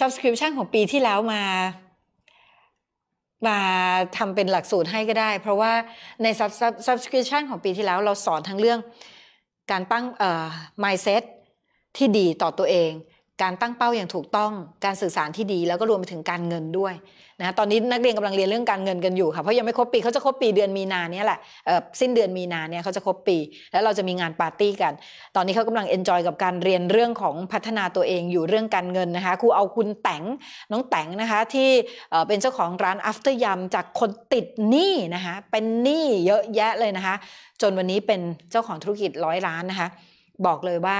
subscription ของปีที่แล้วมา มาทำเป็นหลักสูตรให้ก็ได้เพราะว่าใน sub s subscription ของปีที่แล้วเราสอนทั้งเรื่องการตั้งเอ่อ mindset ที่ดีต่อตัวเองการตั้งเป้าอย่างถูกต้องการสื่อสารที่ดีแล้วก็รวมไปถึงการเงินด้วยนะตอนนี้นักเรียนกำลังเรียนเรื่องการเงินกันอยู่ค่ะเพราะยังไม่ครบปีเขาจะครบปีเดือนมีนาเนี่ยแหละสิ้นเดือนมีนาเนี่ยเขาจะครบปี แล้วเราจะมีงานปาร์ตี้กันตอนนี้เขากำลังเอนจอยกับการเรียนเรื่องของพัฒนาตัวเองอยู่เรื่องการเงินนะคะ ครูเอาคุณแตงน้องแตงนะคะที่เป็นเจ้าของร้าน after yum จากคนติดหนี้นะคะเป็นหนี้เยอะแยะเลยนะคะจนวันนี้เป็นเจ้าของธุรกิจร้อยล้านนะคะบอกเลยว่า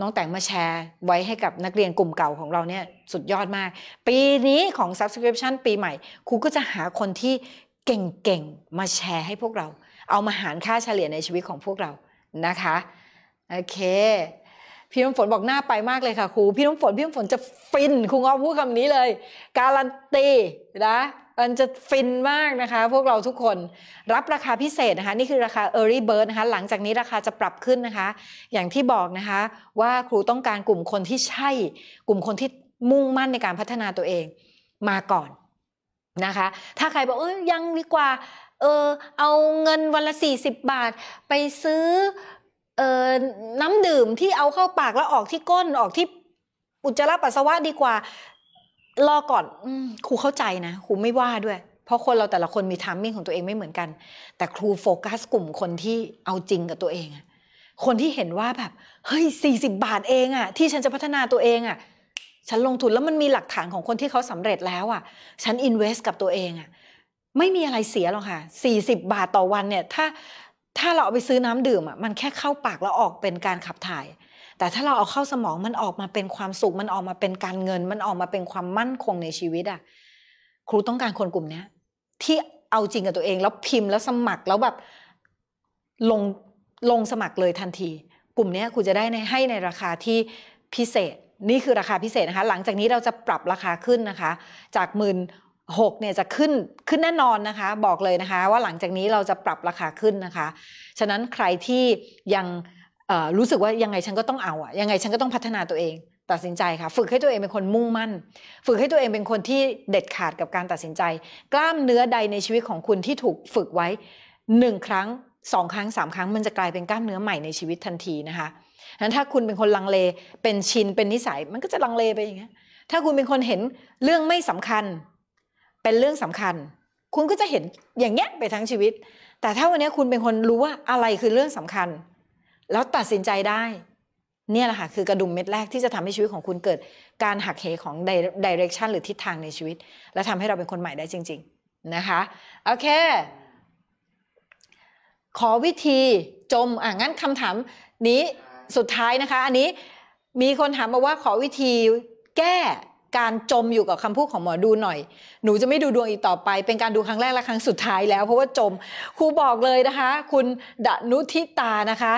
น้องแต่งมาแชร์ไว้ให้กับนักเรียนกลุ่มเก่าของเราเนี่ยสุดยอดมาก ปีนี้ของ subscription ปีใหม่ครูก็จะหาคนที่เก่งๆมาแชร์ให้พวกเรา เอามาหารค่าเฉลี่ยในชีวิตของพวกเรานะคะโอเคพี่น้ำฝนบอกหน้าไปมากเลยค่ะครู พี่น้ำฝนพี่น้ำฝนจะฟิน ครูงอพูดคำนี้เลย การันตี นะมันจะฟินมากนะคะ พวกเราทุกคนรับราคาพิเศษนะคะนี่คือราคา Early Bird นะคะหลังจากนี้ราคาจะปรับขึ้นนะคะ อย่างที่บอกนะคะ ว่าครูต้องการกลุ่มคนที่ใช่ กลุ่มคนที่มุ่งมั่นในการพัฒนาตัวเองมาก่อนนะคะ ถ้าใครบอกเอ้ยังดีกว่า เออเอาเงินวันละ 40 บาท ไปซื้อเออน้ำดื่มที่เอาเข้าปากแล้วออกที่ก้นออกที่อุจจาระปัสสาวะดีกว่ารอก่อนครูเข้าใจนะครูไม่ว่าด้วย เพราะคนเราแต่ละคนมีทามมิ่งของตัวเองไม่เหมือนกันแต่ครูโฟกัสกลุ่มคนที่เอาจริงกับตัวเองคนที่เห็นว่าแบบเฮ้ยสี่สิบาทเองอะที่ฉันจะพัฒนาตัวเองอะฉันลงทุนแล้วมันมีหลักฐานของคนที่เขาสำเร็จแล้วอะฉันอินเวสกับตัวเองอะไม่มีอะไรเสียหรอกค่ะสี่สิบบาทต่อวันเนี่ย ถ้าถ้าเราเอาไปซื้อน้ำดื่มอะมันแค่เข้าปากแล้วออกเป็นการขับถ่ายแต่ถ้าเราเอาเข้าสมองมันออกมาเป็นความสุขมันออกมาเป็นการเงินมันออกมาเป็นความมั่นคงในชีวิตอ่ะครูต้องการคนกลุ่มนี้ที่เอาจริงกับตัวเอง แล้วพิมพ์แล้วสมัครแล้วแบบลงลงสมัครเลยทันทีกลุ่มนี้ครูจะได้ในให้ในราคาที่พิเศษนี่คือราคาพิเศษนะคะ หลังจากนี้เราจะปรับราคาขึ้นนะคะ จากหมื่นหกเนี่ยจะขึ้นขึ้นแน่นอนนะคะ บอกเลยนะคะ ว่าหลังจากนี้เราจะปรับราคาขึ้นนะคะ ฉะนั้นใครที่ยังรู้สึกว่ายังไงฉันก็ต้องเอาอะยังไงฉันก็ต้องพัฒนาตัวเอง ตัดสินใจค่ะฝึกให้ตัวเองเป็นคนมุ่งมั่น ฝึกให้ตัวเองเป็นคนที่เด็ดขาดกับการตัดสินใจ กล้ามเนื้อใดในชีวิตของคุณที่ถูกฝึกไว้หนึ่งครั้งสองครั้งสามครั้ง มันจะกลายเป็นกล้ามเนื้อใหม่ในชีวิตทันทีนะคะนั้นถ้าคุณเป็นคนลังเลเป็นชินเป็นนิสัยมันก็จะลังเลไปอย่างเงี้ยถ้าคุณเป็นคนเห็นเรื่องไม่สำคัญ เป็นเรื่องสำคัญ คุณก็จะเห็นอย่างเงี้ยไปทั้งชีวิต แต่ถ้าวันนี้คุณเป็นคนรู้ว่าอะไรคือเรื่องสำคัญแล้วตัดสินใจได้เนี่ยแหละค่ะ คือกระดุมเม็ดแรกที่จะทำให้ชีวิตของคุณเกิด การหักเหของดเรกชันหรือทิศทางในชีวิต และทำให้เราเป็นคนใหม่ได้จริง ๆนะคะโอเค ขอวิธีจมอ่ะงั้นคำถามนี้สุดท้ายนะคะ อันนี้มีคนถามมาว่าขอวิธีแก้การจมอยู่กับคำพูดของหมอดูหน่อย หนูจะไม่ดูดวงอีกต่อไป เป็นการดูครั้งแรกและครั้งสุดท้ายแล้วเพราะว่าจม ครูบอกเลยนะคะ คุณดนุทิตานะคะ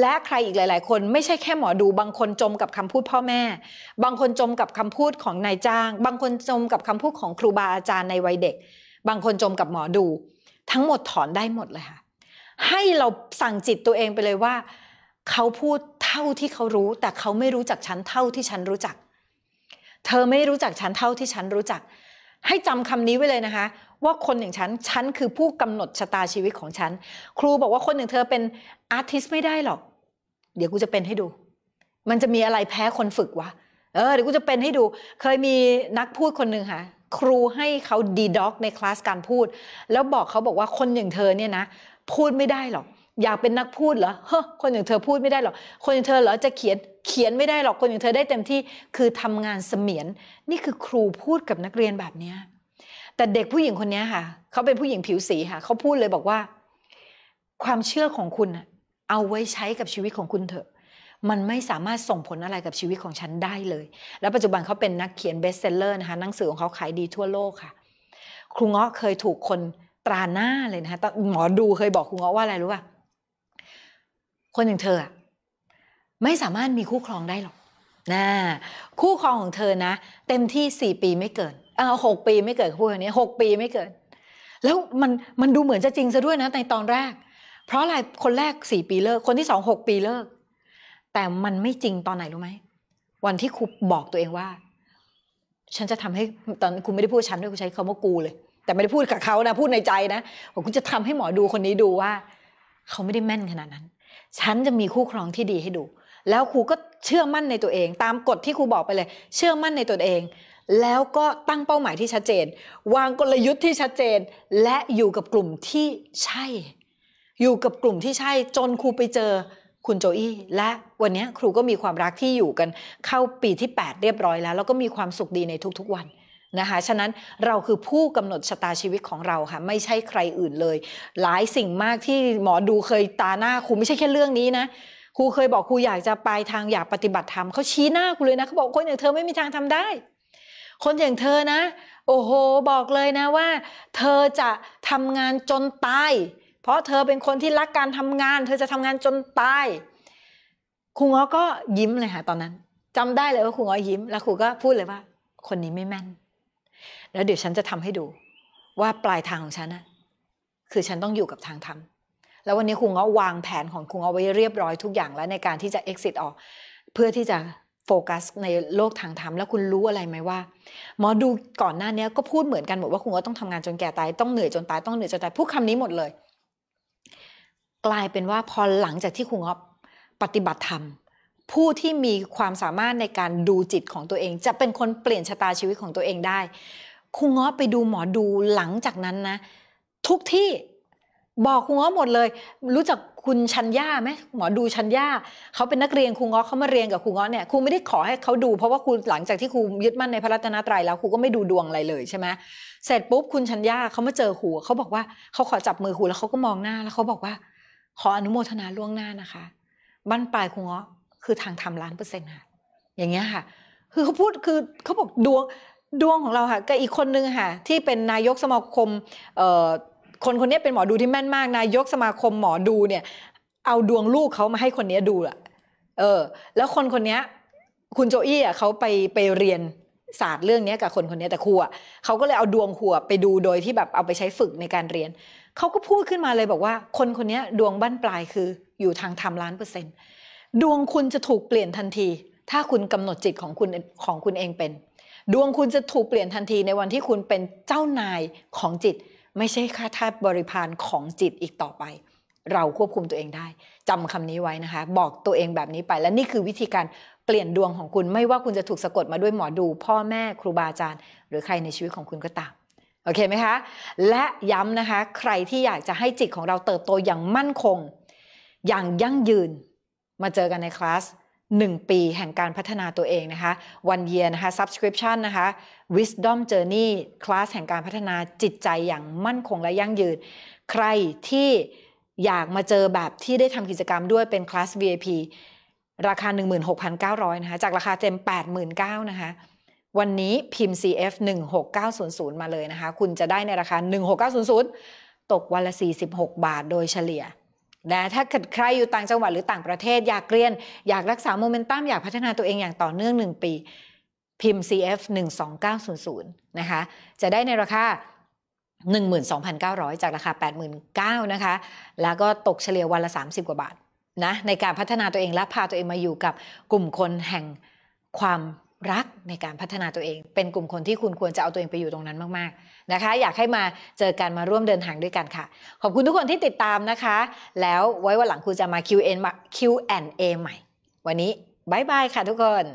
และใครอีกหลายๆคนไม่ใช่แค่หมอดู บางคนจมกับคำพูดพ่อแม่ บางคนจมกับคำพูดของนายจ้าง บางคนจมกับคำพูดของครูบาอาจารย์ในวัยเด็ก บางคนจมกับหมอดู ทั้งหมดถอนได้หมดเลยค่ะ ให้เราสั่งจิตตัวเองไปเลยว่า เขาพูดเท่าที่เขารู้ แต่เขาไม่รู้จักฉันเท่าที่ฉันรู้จักเธอไม่รู้จักฉันเท่าที่ฉันรู้จัก ให้จำคำนี้ไว้เลยนะคะ ว่าคนอย่างฉัน ฉันคือผู้กำหนดชะตาชีวิตของฉัน ครูบอกว่าคนอย่างเธอเป็นอาร์ติสไม่ได้หรอก เดี๋ยวกูจะเป็นให้ดู มันจะมีอะไรแพ้คนฝึกวะเออเดี๋ยวกูจะเป็นให้ดู เคยมีนักพูดคนหนึ่งค่ะครูให้เขาดีด็อกในคลาสการพูด แล้วบอกเขาบอกว่าคนอย่างเธอเนี่ยนะพูดไม่ได้หรอกอยากเป็นนักพูดเหรอฮคนอย่างเธอพูดไม่ได้หรอก คนอย่างเธอเหรอจะเขียนเขียนไม่ได้หรอก คนอย่างเธอได้เต็มที่คือทำงานเสมียนนี่คือครูพูดกับนักเรียนแบบเนี้ยแต่เด็กผู้หญิงคนนี้ค่ะเขาเป็นผู้หญิงผิวสีค่ะเขาพูดเลยบอกว่า ความเชื่อของคุณเอาไว้ใช้กับชีวิตของคุณเถอะ มันไม่สามารถส่งผลอะไรกับชีวิตของฉันได้เลยและปัจจุบันเขาเป็นนักเขียนเบสเซลเลอร์นะคะหนังสือของเขาขายดีทั่วโลกค่ะ ครูเงาะเคยถูกคนตราหน้าเลยนะคะหมอดูเคยบอกครูเงาะว่าอะไรรู้ป่ะคนอย่างเธอไม่สามารถมีคู่ครองได้หรอกนะคู่ครองของเธอนะ เต็มที่สี่ปีไม่เกินเออหกปีไม่เกิดพูด่งนี้หกปีไม่เกิน แล้วมันมันดูเหมือนจะจริงซะด้วยนะในตอนแรก เพราะอะไรคนแรกสี่ปีเลิกคนที่สองหกปีเลิก แต่มันไม่จริงตอนไหนรู้ไหมวันที่ครูบอกตัวเองว่า ฉันจะทำให้ตอนครูไม่ได้พูดฉันด้วยครูใช้คำว่ากูเลย แต่ไม่ได้พูดกับเขานะพูดในใจนะคุณจะทำให้หมอดูคนนี้ดูว่าเขาไม่ได้แม่นขนาดนั้นฉันจะมีคู่ครองที่ดีให้ดู แล้วครูก็เชื่อมั่นในตัวเอง ตามกฎที่ครูบอกไปเลย เชื่อมั่นในตัวเอง แล้วก็ตั้งเป้าหมายที่ชัดเจน วางกลยุทธ์ที่ชัดเจน และอยู่กับกลุ่มที่ใช่ อยู่กับกลุ่มที่ใช่ จนครูไปเจอคุณโจอี้ และวันนี้ครูก็มีความรักที่อยู่กัน เข้าปีที่8เรียบร้อยแล้ว แล้วก็มีความสุขดีในทุกๆวันนะคะฉะนั้นเราคือผู้กำหนดชะตาชีวิตของเราค่ะ ไม่ใช่ใครอื่นเลย หลายสิ่งมากที่หมอดูเคยตาหน้าครูไม่ใช่แค่เรื่องนี้นะ ครูเคยบอกครูอยากจะไปทางอยากปฏิบัติธรรม เขาชี้หน้าครูเลยนะเขาบอกคนอย่างเธอไม่มีทางทำได้ คนอย่างเธอนะ โอ้โห บอกเลยนะว่า เธอจะทำงานจนตาย เพราะเธอเป็นคนที่รักการทำงาน เธอจะทำงานจนตาย ครูง้อก็ยิ้มเลยค่ะตอนนั้น จำได้เลยว่าครูง้อยิ้ม แล้ว ครูก็พูดเลยว่า คนนี้ไม่แม่นแล้วเดี๋ยวฉันจะทำให้ดู ว่าปลายทางของฉันนะคือฉันต้องอยู่กับทางธรรมแล้ววันนี้คุงก็วางแผนของคุณเอาไว้เรียบร้อยทุกอย่างแล้วในการที่จะ exit ออกเพื่อที่จะโฟกัสในโลกทางธรรมแล้วคุณรู้อะไรไหมว่าหมอดูก่อนหน้านี้ก็พูดเหมือนกันหมดว่าคุณก็ต้องทำงานจนแก่ตายต้องเหนื่อยจนตายต้องเหนื่อยจนตายพูดคำนี้หมดเลย กลายเป็นว่าพอหลังจากที่คุงออปฏิบัติธรรม ผู้ที่มีความสามารถในการดูจิตของตัวเอง จะเป็นคนเปลี่ยนชะตาชีวิตของตัวเองได้ครูง้อไปดูหมอดูหลังจากนั้นนะ ทุกที่บอกครูง้อหมดเลย รู้จักคุณชัญญาไหมหมอดูชัญญาเขาเป็นนักเรียนครูง้อเขามาเรียนกับครูง้อเนี่ยครูไม่ได้ขอให้เขาดู เพราะว่าครูหลังจากที่ครูยึดมั่นในพระรัตนตรัยแล้วครูก็ไม่ดูดวงอะไรเลยใช่ไหมเสร็จปุ๊บคุณชัญญาเขามาเจอครูเขาบอกว่าเขาขอจับมือครูแล้วเขาก็มองหน้าแล้วเขาบอกว่า ขออนุโมทนาล่วงหน้านะคะบ้านปลายครูง้อคือทางทำล้านเปอร์เซ็นต์ค่ะอย่างเงี้ยค่ะ คือเขาพูดคือเขาบอกดวงดวงของเราค่ะ ก็อีกคนนึงค่ะที่เป็นนายกสมาคมคนคนนี้เป็นหมอดูที่แม่นมาก นายกสมาคมหมอดูเนี่ย เอาดวงลูกเขามาให้คนนี้ดูอะเออ แล้วคนคนนี้คุณโจอี้อ่ะเขาไปไปเรียนศาสตร์เรื่องนี้กับคนคนนี้แต่ครูอ่ะเขาก็เลยเอาดวงหัวไปดูโดยที่แบบเอาไปใช้ฝึกในการเรียนเขาก็พูดขึ้นมาเลยบอกว่าคนคนนี้ดวงบั้นปลายคืออยู่ทางธรรมล้านเปอร์เซ็นต์ดวงคุณจะถูกเปลี่ยนทันที ถ้าคุณกำหนดจิตของคุณของคุณเองเป็นดวงคุณจะถูกเปลี่ยนทันทีในวันที่คุณเป็นเจ้านายของจิต ไม่ใช่ค่าทาสบริพารของจิตอีกต่อไป เราควบคุมตัวเองได้จำคำนี้ไว้นะคะ บอกตัวเองแบบนี้ไปและนี่คือวิธีการเปลี่ยนดวงของคุณไม่ว่าคุณจะถูกสะกดมาด้วยหมอดูพ่อแม่ครูบาอาจารย์หรือใครในชีวิตของคุณก็ตามโอเคไหมคะและย้ำนะคะ ใครที่อยากจะให้จิตของเราเติบโตอย่างมั่นคง อย่างยั่งยืน มาเจอกันในคลาส1ปีแห่งการพัฒนาตัวเองนะคะ one year นะคะ subscription นะคะ wisdom journey คลาสแห่งการพัฒนาจิตใจอย่างมั่นคงและยั่งยืนใครที่อยากมาเจอแบบที่ได้ทำกิจกรรมด้วยเป็นคลาส VIP ราคา 16,900นะคะจากราคาเต็ม89,000นะคะวันนี้พิมพ์ CF 16900 มาเลยนะคะคุณจะได้ในราคา 16900ตกวันละ46บาท โดยเฉลี่ยนะถ้าเกิดใครอยู่ต่างจังหวัดหรือต่างประเทศ อยากเรียนอยากรักษาโมเมนตัมอยากพัฒนาตัวเองอย่างต่อเนื่อง1ปีพิมพ์ CF 12900นะคะจะได้ในราคา12,900จากราคา89,000นะคะแล้วก็ตกเฉลี่ยวันละ30กว่าบาทนะในการพัฒนาตัวเองและพาตัวเองมาอยู่กับกลุ่มคนแห่งความรักในการพัฒนาตัวเองเป็นกลุ่มคนที่คุณควรจะเอาตัวเองไปอยู่ตรงนั้นมากๆ นะคะ อยากให้มาเจอกันมาร่วมเดินทางด้วยกันค่ะ ขอบคุณทุกคนที่ติดตามนะคะ แล้วไว้วันหลังครูจะมา Q&A ใหม่ วันนี้บายบายค่ะทุกคน